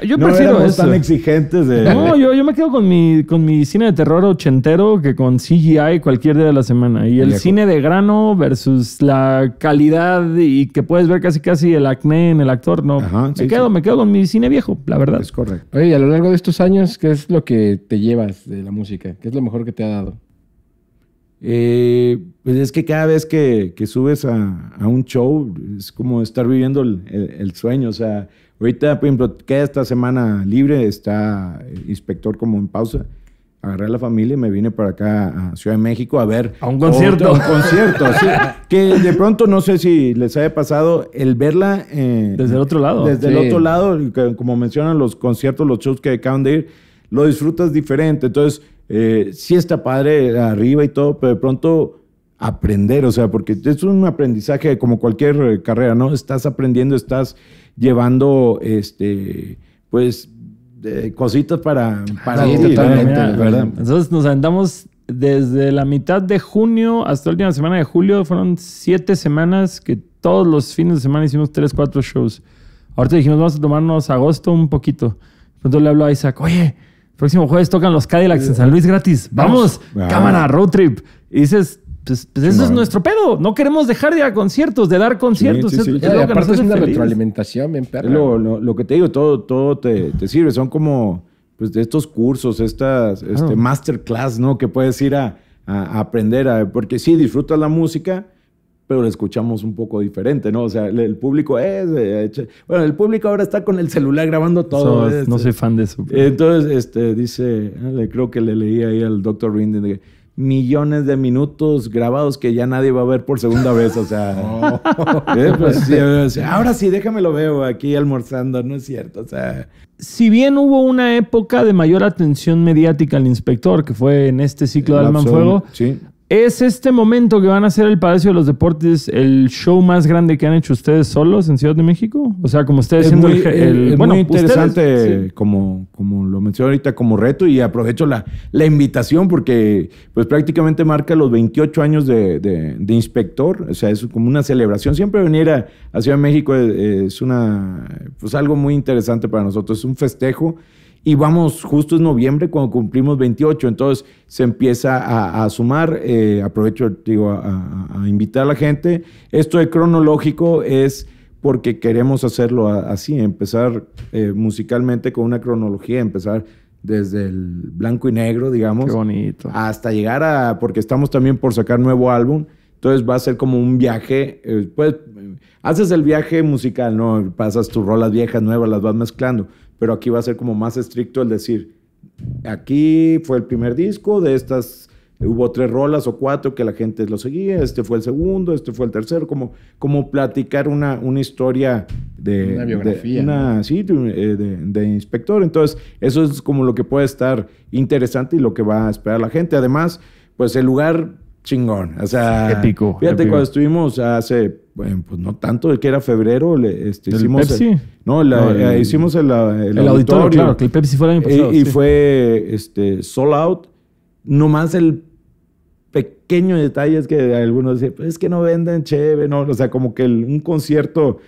[SPEAKER 2] Yo prefiero tan
[SPEAKER 1] exigentes. De... yo, me quedo con mi, con mi cine de terror ochentero que con CGI cualquier día de la semana. Y el cine de grano versus la calidad y que puedes ver casi casi el acné en el actor, no. me quedo, me quedo con mi cine viejo, la verdad. Es correcto.
[SPEAKER 3] Oye, a lo largo de estos años, ¿qué es lo que te llevas de la música? ¿Qué es lo mejor que te ha dado? Eh, pues es que cada vez
[SPEAKER 2] que, subes a, un show es como estar viviendo el, sueño. O sea, ahorita, por ejemplo, queda esta semana libre, está el eh, inspector como en pausa. Agarré a la familia y me vine para acá a Ciudad de México a ver. A un concierto. un concierto. que de pronto no sé si les haya pasado el verla. Eh, desde el otro lado. Desde el otro lado, como mencionan los conciertos, los shows que acaban de ir, lo disfrutas diferente. Entonces eh, sí está padre arriba y todo, pero de pronto aprender, o sea, porque es un aprendizaje como cualquier eh, carrera, ¿no? Estás aprendiendo, estás llevando, este, pues, eh, cositas para, para sí, totalmente, ¿verdad?
[SPEAKER 1] Entonces nos andamos desde la mitad de junio hasta la última semana de julio, fueron siete semanas que todos los fines de semana hicimos tres, cuatro shows. Ahorita dijimos, vamos a tomarnos agosto un poquito. Entonces le hablo a Isaac, oye, Próximo jueves tocan los Cadillacs en San Luis gratis. Vamos, cámara, road trip. Y dices, pues, eso pues, es nuestro pedo. No queremos dejar de dar conciertos, de dar conciertos. aparte es una
[SPEAKER 3] retroalimentación bien perra.
[SPEAKER 2] Lo, lo, que te digo, todo, todo te, sirve. Son como pues, de estos cursos, estas este, masterclass, ¿no? Que puedes ir a, aprender. porque sí, disfrutas la música, pero lo escuchamos un poco diferente, ¿no? O sea, el público es... Eh, bueno, el público ahora está con el celular grabando todo. no este. soy
[SPEAKER 1] fan de eso. Entonces, este, dice, ah,
[SPEAKER 2] creo que le leí ahí al doctor Rinding, millones de minutos grabados que ya nadie va a ver por segunda vez. O sea, eh, pues, eh, sí, ahora sí, déjamelo veo aquí almorzando, no es cierto. O sea.
[SPEAKER 1] Si bien hubo una época de mayor atención mediática al inspector, que fue en este ciclo de en Fuego, sí. ¿Es este momento que van a hacer el Palacio de los Deportes el show más grande que han hecho ustedes solos en Ciudad de México? O sea, como ustedes diciendo el, muy interesante
[SPEAKER 2] como, como lo mencioné ahorita como reto y aprovecho la, la invitación porque pues prácticamente marca los 28 años de, inspector, o sea, es como una celebración. Siempre venir a, Ciudad de México es, es, una pues algo muy interesante para nosotros, es un festejo y vamos, justo en noviembre cuando cumplimos 28, entonces se empieza a, sumar, eh, aprovecho digo, a, invitar a la gente, esto de cronológico es porque queremos hacerlo así, empezar eh, musicalmente con una cronología, empezar desde el blanco y negro, digamos, Qué bonito. hasta llegar a, porque estamos también por sacar nuevo álbum, entonces va a ser como un viaje, eh, pues haces el viaje musical, ¿no? Pasas tus rolas viejas, nuevas, las vas mezclando pero aquí va a ser como más estricto el decir, aquí fue el primer disco, de estas hubo tres rolas o cuatro que la gente lo seguía, este fue el segundo, este fue el tercero, como, como platicar una, una historia de... Una biografía. De, sí, eh, de, inspector. Entonces, eso es como lo que puede estar interesante y lo que va a esperar la gente. Además, pues el lugar chingón, o sea... Épico. Fíjate, cuando estuvimos hace bueno, pues no tanto, que era febrero, este, hicimos... Pepsi? no, la, eh, el, hicimos el, el, auditorio, Claro, que el Pepsi fue el año pasado. Y, fue este, sold out. Nomás el pequeño detalle es que algunos dicen, pues es que no venden chévere, no, o sea, como que un concierto...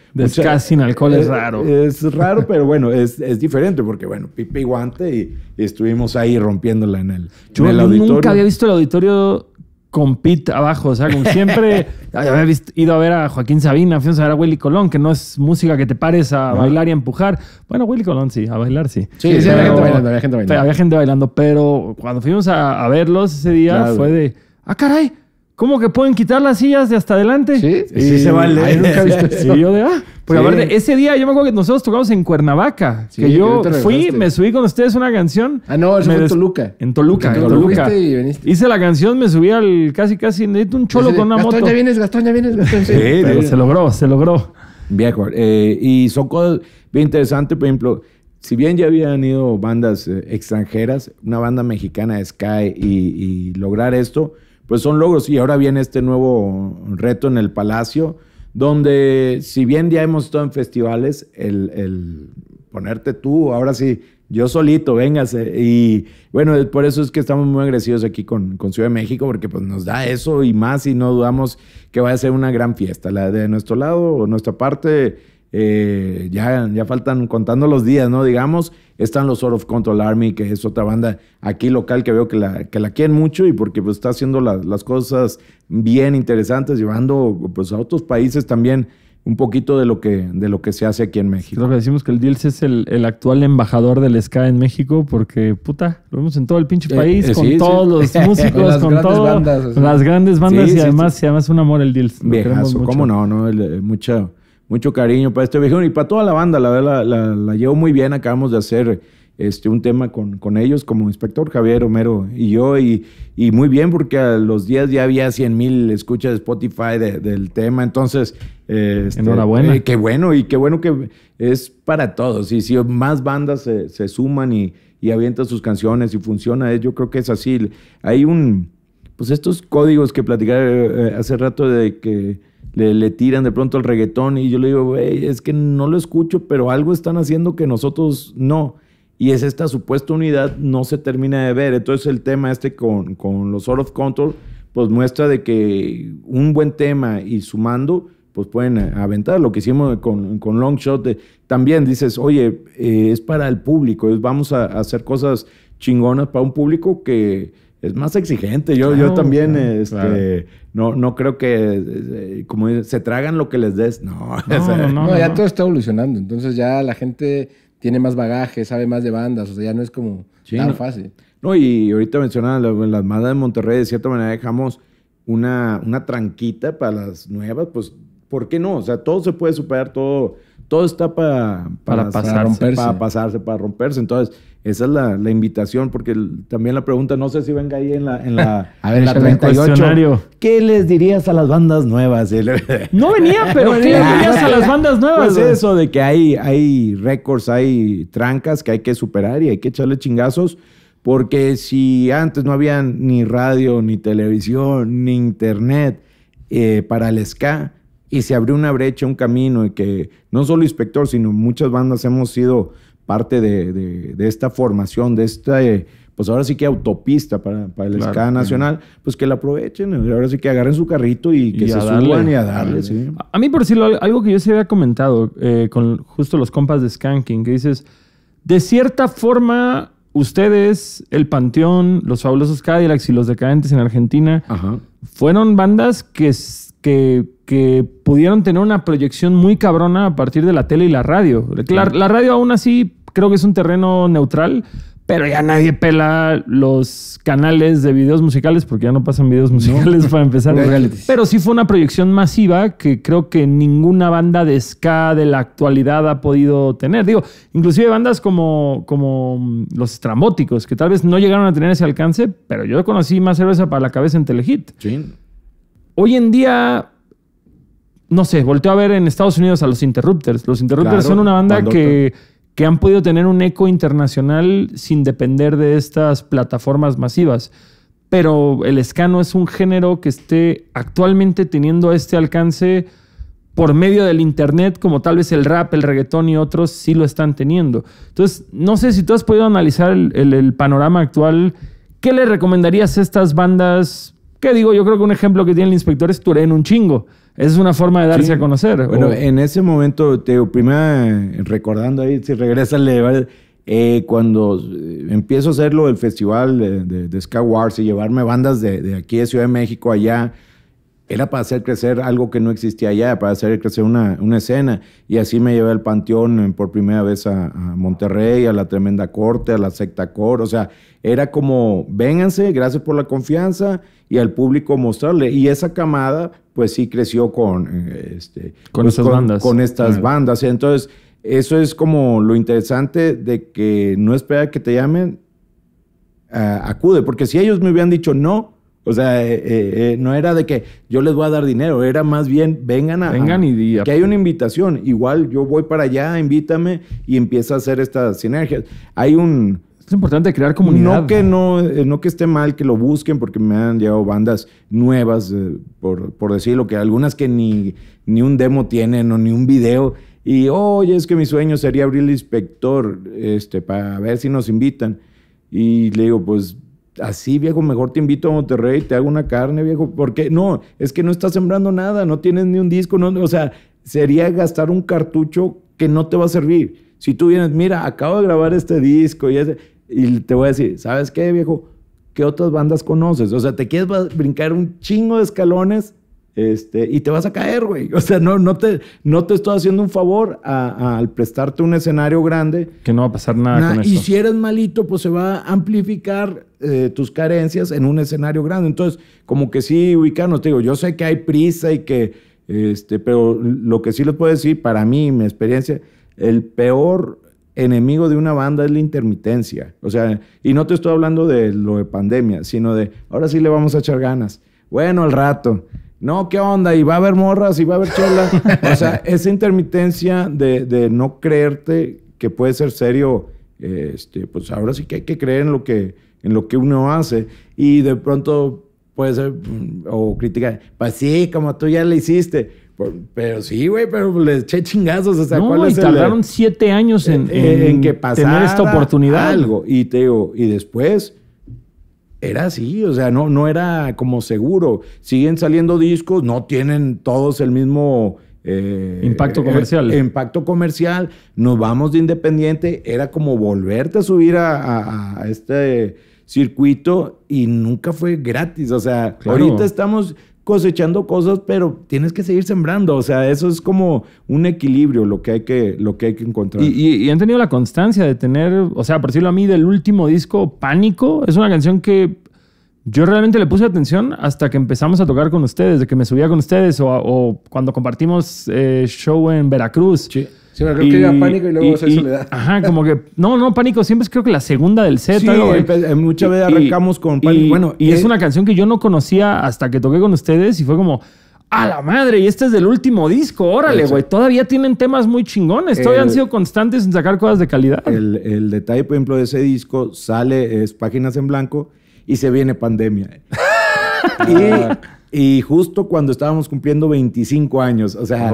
[SPEAKER 2] casi sin alcohol es, eh, raro. Es raro, pero bueno, es, es, diferente porque, bueno, pipe y guante y, estuvimos ahí rompiéndola en el, Yo en nunca había
[SPEAKER 1] visto el auditorio con Pete abajo. O sea, como siempre, Había ido a ver a Joaquín Sabina, fuimos a ver a Willy Colón, que no es música que te pares a bailar y a empujar. Bueno, Willy Colón sí, a bailar sí. Sí, había gente bailando, había gente bailando. Pero, había gente bailando, pero cuando fuimos a, verlos ese día fue de, ah, caray ¿Cómo que pueden quitar las sillas de hasta adelante? Sí, sí se vale. Ay, nunca he visto Sí, yo de ah. Porque a aparte, ese día yo me acuerdo que nosotros tocamos en Cuernavaca. que yo fui, me subí con ustedes una canción. Ah, no, eso fue en Toluca. En Toluca, en Toluca. Y viniste. Hice la canción, me subí al casi, casi, necesito un cholo con una moto. Gastón, ya vienes,
[SPEAKER 3] Gastón, ya vienes, Gastón. Sí, pero se logró,
[SPEAKER 1] se logró. Bien, eh, y son cosas
[SPEAKER 2] bien interesantes, por ejemplo, si bien ya habían ido bandas eh, extranjeras, una banda mexicana de Sky y lograr esto pues son logros. Y ahora viene este nuevo reto en el Palacio, donde si bien ya hemos estado en festivales, el, ponerte tú, ahora sí, yo solito, véngase. Y bueno, por eso es que estamos muy agradecidos aquí con, Ciudad de México, porque pues nos da eso y más, y no dudamos que vaya a ser una gran fiesta. La de nuestro lado, o nuestra parte, eh, ya, ya faltan contando los días, ¿no? Digamos, están los out of Control Army, que es otra banda aquí local que veo que la, que la quieren mucho y porque pues, está haciendo las cosas bien interesantes, llevando pues, a otros países también un poquito de lo que, de lo que se hace aquí en México.
[SPEAKER 1] que decimos que el Dils es el, actual embajador del ska en México porque, puta, lo vemos en todo el pinche eh, país, eh, con todos los músicos, con, todas las grandes bandas y además, un amor el
[SPEAKER 2] Dils. cómo no, ¿no? Eh, mucha, mucho cariño para este viejo y para toda la banda. La verdad, la, llevo muy bien. Acabamos de hacer este, un tema con, ellos, como inspector Javier Romero y yo, y, y, muy bien, porque a los días ya había cien mil escuchas de Spotify del tema. Entonces, eh, este, enhorabuena. Eh, qué bueno, y qué bueno que es para todos. Y si más bandas se, suman y, y avientan sus canciones y funciona, eh, yo creo que es así. Hay un. Pues estos códigos que platicaba hace rato de que le, tiran de pronto al reggaetón y yo le digo, güey, es que no lo escucho, pero algo están haciendo que nosotros no. Y es esta supuesta unidad, no se termina de ver. Entonces el tema este con, con los Out of Control, pues muestra de que un buen tema y sumando, pues pueden aventar lo que hicimos con, con Long Shot. también dices, oye, eh, es para el público, vamos a hacer cosas chingonas para un público que es más exigente. Yo, yo también, este, No, no creo que, eh, eh, como se tragan lo que les des. No, no, ya todo
[SPEAKER 3] está evolucionando. Entonces ya la gente tiene más bagaje, sabe más de bandas. O sea, ya no es como tan fácil.
[SPEAKER 2] No, y ahorita mencionaban en las bandas de Monterrey, de cierta manera dejamos una, una tranquita para las nuevas. Pues, ¿por qué no? O sea, todo se puede superar, todo todo está para, para, para pasarse, para romperse. Entonces, esa es la, invitación, porque también la pregunta, no sé si venga ahí en la, en la, la 38. ¿Qué les dirías a las bandas nuevas? no venía, pero ¿qué les dirías a las bandas nuevas? Pues eso de que hay, hay récords, hay trancas que hay que superar y hay que echarle chingazos, porque si antes no había ni radio, ni televisión, ni internet eh, para el ska, y se abrió una brecha, un camino, y que no solo Inspector, sino muchas bandas hemos sido parte de, esta formación, de esta, eh, pues ahora sí que autopista para, para el nacional, pues que la aprovechen, eh, ahora sí que agarren su carrito y que se suban y a darle.
[SPEAKER 1] A, mí, por decirlo, algo que yo se había comentado eh, con justo los compas de Skanking, que dices, de cierta forma, ustedes, El Panteón, los fabulosos Cadillacs y los decadentes en Argentina, fueron bandas que que, pudieron tener una proyección muy cabrona a partir de la tele y la radio. La, radio aún así creo que es un terreno neutral, pero ya nadie pela los canales de videos musicales porque ya no pasan videos musicales para empezar. pero sí fue una proyección masiva que creo que ninguna banda de ska de la actualidad ha podido tener. Digo, inclusive bandas como, como mm, Los Estrambóticos, que tal vez no llegaron a tener ese alcance, pero yo conocí más cerveza para la cabeza en Telehit. Sí hoy en día, no sé, volteo a ver en Estados Unidos a los Interrupters. Los Interrupters son una banda que, han podido tener un eco internacional sin depender de estas plataformas masivas. Pero el escano es un género que esté actualmente teniendo este alcance por medio del internet, como tal vez el rap, el reggaetón y otros sí lo están teniendo. Entonces, no sé si tú has podido analizar el, el panorama actual. ¿Qué le recomendarías a estas bandas digo, yo creo que un ejemplo que tiene el inspector es Turén un chingo. Esa es una forma de darse a conocer. Bueno, en
[SPEAKER 2] ese momento, te primero eh, recordando ahí, si regresa el eh, cuando eh, empiezo a hacerlo el festival de, de, Wars y llevarme bandas de, de aquí de Ciudad de México allá, era para hacer crecer algo que no existía allá, para hacer crecer una, una escena. Y así me llevé al Panteón eh, por primera vez a, Monterrey, a la Tremenda Corte, a la Secta Cor. O sea, era como, vénganse, gracias por la confianza y al público mostrarle. Y esa camada, pues sí creció con, eh, este, con, estas pues bandas. Con estas bandas. Entonces, eso es como lo interesante de que no espera que te llamen, eh, acude. Porque si ellos me hubieran dicho no, o sea, eh, eh, eh, no era de que yo les voy a dar dinero, era más bien vengan a. Vengan y día. Que hay una invitación. Igual yo voy para allá, invítame y empieza a hacer estas sinergias. Hay un. Es importante crear comunidad. No que, no, no que esté mal que lo busquen, porque me han llegado bandas nuevas, por, decirlo, que algunas que ni, ni un demo tienen o ni un video. Y oye, es que mi sueño sería abrir el inspector este, para ver si nos invitan. Y le digo, pues así, viejo, mejor te invito a Monterrey, te hago una carne, viejo, porque no, es que no estás sembrando nada, no tienes ni un disco, no, o sea, sería gastar un cartucho que no te va a servir. Si tú vienes, mira, acabo de grabar este disco y, y te voy a decir, ¿sabes qué, viejo? ¿Qué otras bandas conoces? O sea, te quieres brincar un chingo de escalones este, y te vas a caer, güey. O sea, no, te, estoy haciendo un favor al prestarte un escenario grande. Que no va a pasar nada con eso. Y si eres malito, pues se va a amplificar eh, tus carencias en un escenario grande. Entonces, como que sí, ubicarnos. Te digo, yo sé que hay prisa y que, este, pero lo que sí les puedo decir, para mí, mi experiencia, el peor enemigo de una banda es la intermitencia. O sea, y no te estoy hablando de lo de pandemia, sino de ahora sí le vamos a echar ganas. Bueno, al rato no, ¿qué onda? Y va a haber morras y va a haber cholas. o sea, esa intermitencia de, no creerte que puede ser serio, este, pues ahora sí que hay que creer en lo que, en lo que uno hace. Y de pronto puede ser, mm, o criticar, pues sí, como tú ya le hiciste. Pero sí, güey, pero le eché chingazos. O sea, no, ¿cuál tardaron
[SPEAKER 1] siete años
[SPEAKER 2] en, eh, eh, que tener esta oportunidad. Algo. Y te digo, y después era así, o sea, no, no era como seguro. Siguen saliendo discos, no tienen todos el mismo... Eh, impacto eh, comercial. impacto comercial, nos vamos de independiente, era como volverte a subir a, este circuito y nunca fue gratis. O sea, ahorita estamos cosechando cosas, pero tienes que seguir sembrando. O sea, eso es como un equilibrio lo que hay que, lo que, hay que encontrar. Y,
[SPEAKER 1] han tenido la constancia de tener, o sea, por decirlo a mí, del último disco, Pánico, es una canción que yo realmente le puse atención hasta que empezamos a tocar con ustedes, de que me subía con ustedes o, cuando compartimos eh, show en Veracruz. Sí. Sí, pero creo que Pánico y luego se Soledad. Ajá, como que. No, no, Pánico siempre es creo que la segunda del set. Sí, eh, muchas veces arrancamos con Pánico. bueno, y es, una canción que yo no conocía hasta que toqué con ustedes y fue como. ¡A la madre! Y este es del último disco, órale, güey. Todavía tienen temas muy chingones. Todavía han sido constantes en
[SPEAKER 2] sacar cosas de calidad. El, detalle, por ejemplo, de ese disco sale, es Páginas en Blanco y se viene pandemia. y, y, justo cuando estábamos cumpliendo 25 años, o sea,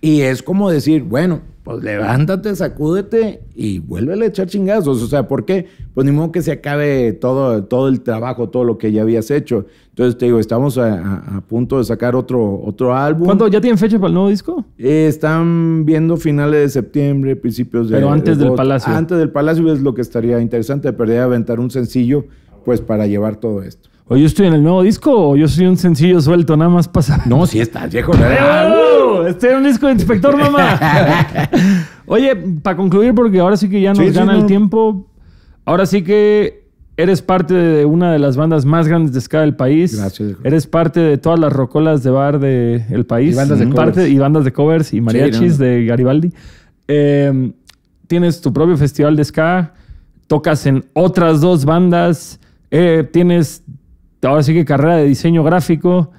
[SPEAKER 2] y es como decir, bueno, pues levántate, sacúdete y vuélvele a echar chingazos. O sea, ¿por qué? Pues ni modo que se acabe todo, todo el trabajo, todo lo que ya habías hecho. Entonces te digo, estamos a, punto de sacar otro, otro álbum. ¿Cuándo? ¿Ya tienen fecha para el nuevo disco? Eh, están viendo finales de septiembre, principios de. Pero antes del Palacio. Antes del Palacio es lo que estaría interesante, pero aventar un sencillo, pues para
[SPEAKER 1] llevar todo esto o yo estoy en el nuevo disco o yo soy un sencillo suelto, nada más pasa. No, si estás viejo. Estoy en un disco de inspector, mamá. Oye, para concluir, porque ahora sí que ya nos gana el tiempo. Ahora sí que eres parte de una de las bandas más grandes de ska del país. Gracias. Eres parte de todas las rocolas de bar del país. bandas de covers. y bandas de covers y mariachis de Garibaldi. Eh, tienes tu propio festival de ska. Tocas en otras dos bandas. Eh, tienes ahora sí que carrera de diseño gráfico.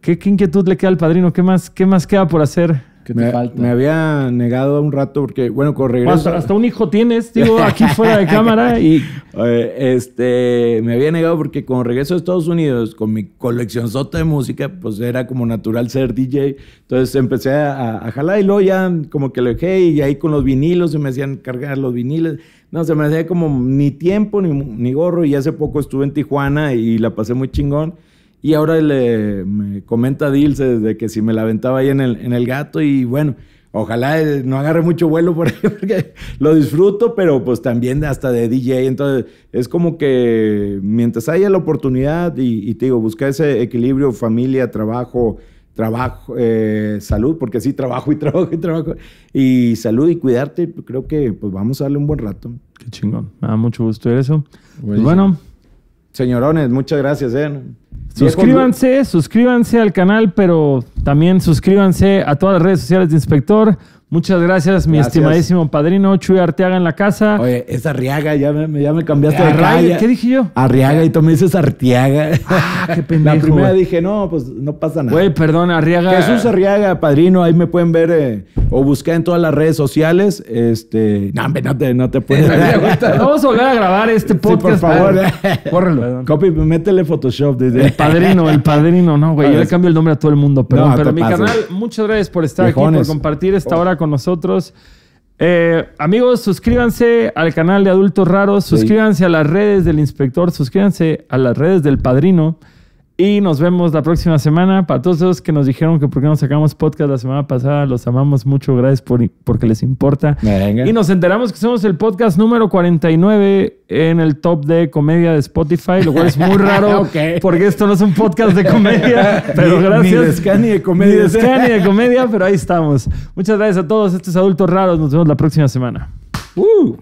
[SPEAKER 1] ¿Qué, inquietud le queda al padrino? ¿Qué más, qué más queda por hacer?
[SPEAKER 2] me, había negado un rato porque, bueno, con regreso... Hasta, un hijo tienes, digo, aquí fuera de cámara y... Eh, este, me había negado porque con regreso a Estados Unidos, con mi colección sota de música, pues era como natural ser DJ. Entonces empecé a, jalar y luego ya como que lo dejé y ahí con los vinilos se me hacían cargar los viniles. No, se me hacía como ni tiempo ni, gorro y hace poco estuve en Tijuana y la pasé muy chingón. Y ahora le, me comenta Dilce de que si me la aventaba ahí en el, en el gato y bueno, ojalá eh, no agarre mucho vuelo por ahí porque lo disfruto, pero pues también hasta de DJ. Entonces es como que mientras haya la oportunidad y, y te digo, buscar ese equilibrio familia, trabajo, trabajo, eh, salud, porque sí, trabajo y trabajo y trabajo, y salud y cuidarte, creo que
[SPEAKER 1] pues vamos a darle un buen rato. Qué chingón, da mucho gusto ver eso. Pues, bueno.
[SPEAKER 2] Señorones, muchas gracias. ¿eh?
[SPEAKER 1] Suscríbanse, suscríbanse al canal, pero también suscríbanse a todas las redes sociales de Inspector. Muchas gracias, mi estimadísimo padrino Chuy Arteaga en la casa. Oye, es Arriaga, ya me, ya me cambiaste de calle. ¿Qué dije
[SPEAKER 2] yo? Arriaga, y tú me dices Arteaga. Ah, qué pendejo. La primera dije, no, pues no pasa nada. Güey, perdón, Arriaga. Jesús Arriaga, padrino, ahí me pueden ver eh, o buscar en todas las redes sociales. Este, no, no te, no te Vamos a volver
[SPEAKER 1] a grabar este podcast. por favor, córrelo. Copy, métele Photoshop El padrino, el padrino, no, güey. Yo le cambio el nombre a todo el mundo, perdón. pero mi canal, muchas gracias por estar aquí, por compartir esta oh. hora con nosotros. Eh, amigos, suscríbanse al canal de Adultos Raros, suscríbanse a las redes del inspector, suscríbanse a las redes del padrino. Y nos vemos la próxima semana. Para todos los que nos dijeron que por qué no sacamos podcast la semana pasada, los amamos mucho. Gracias por, porque les importa. Y nos enteramos que somos el podcast número 49 en el top de comedia de Spotify, lo cual es muy raro porque esto no es un podcast de comedia. pero gracias. Ni de de comedia. de comedia, pero ahí estamos. Muchas gracias a todos estos adultos raros. Nos vemos la próxima semana.
[SPEAKER 3] Uh.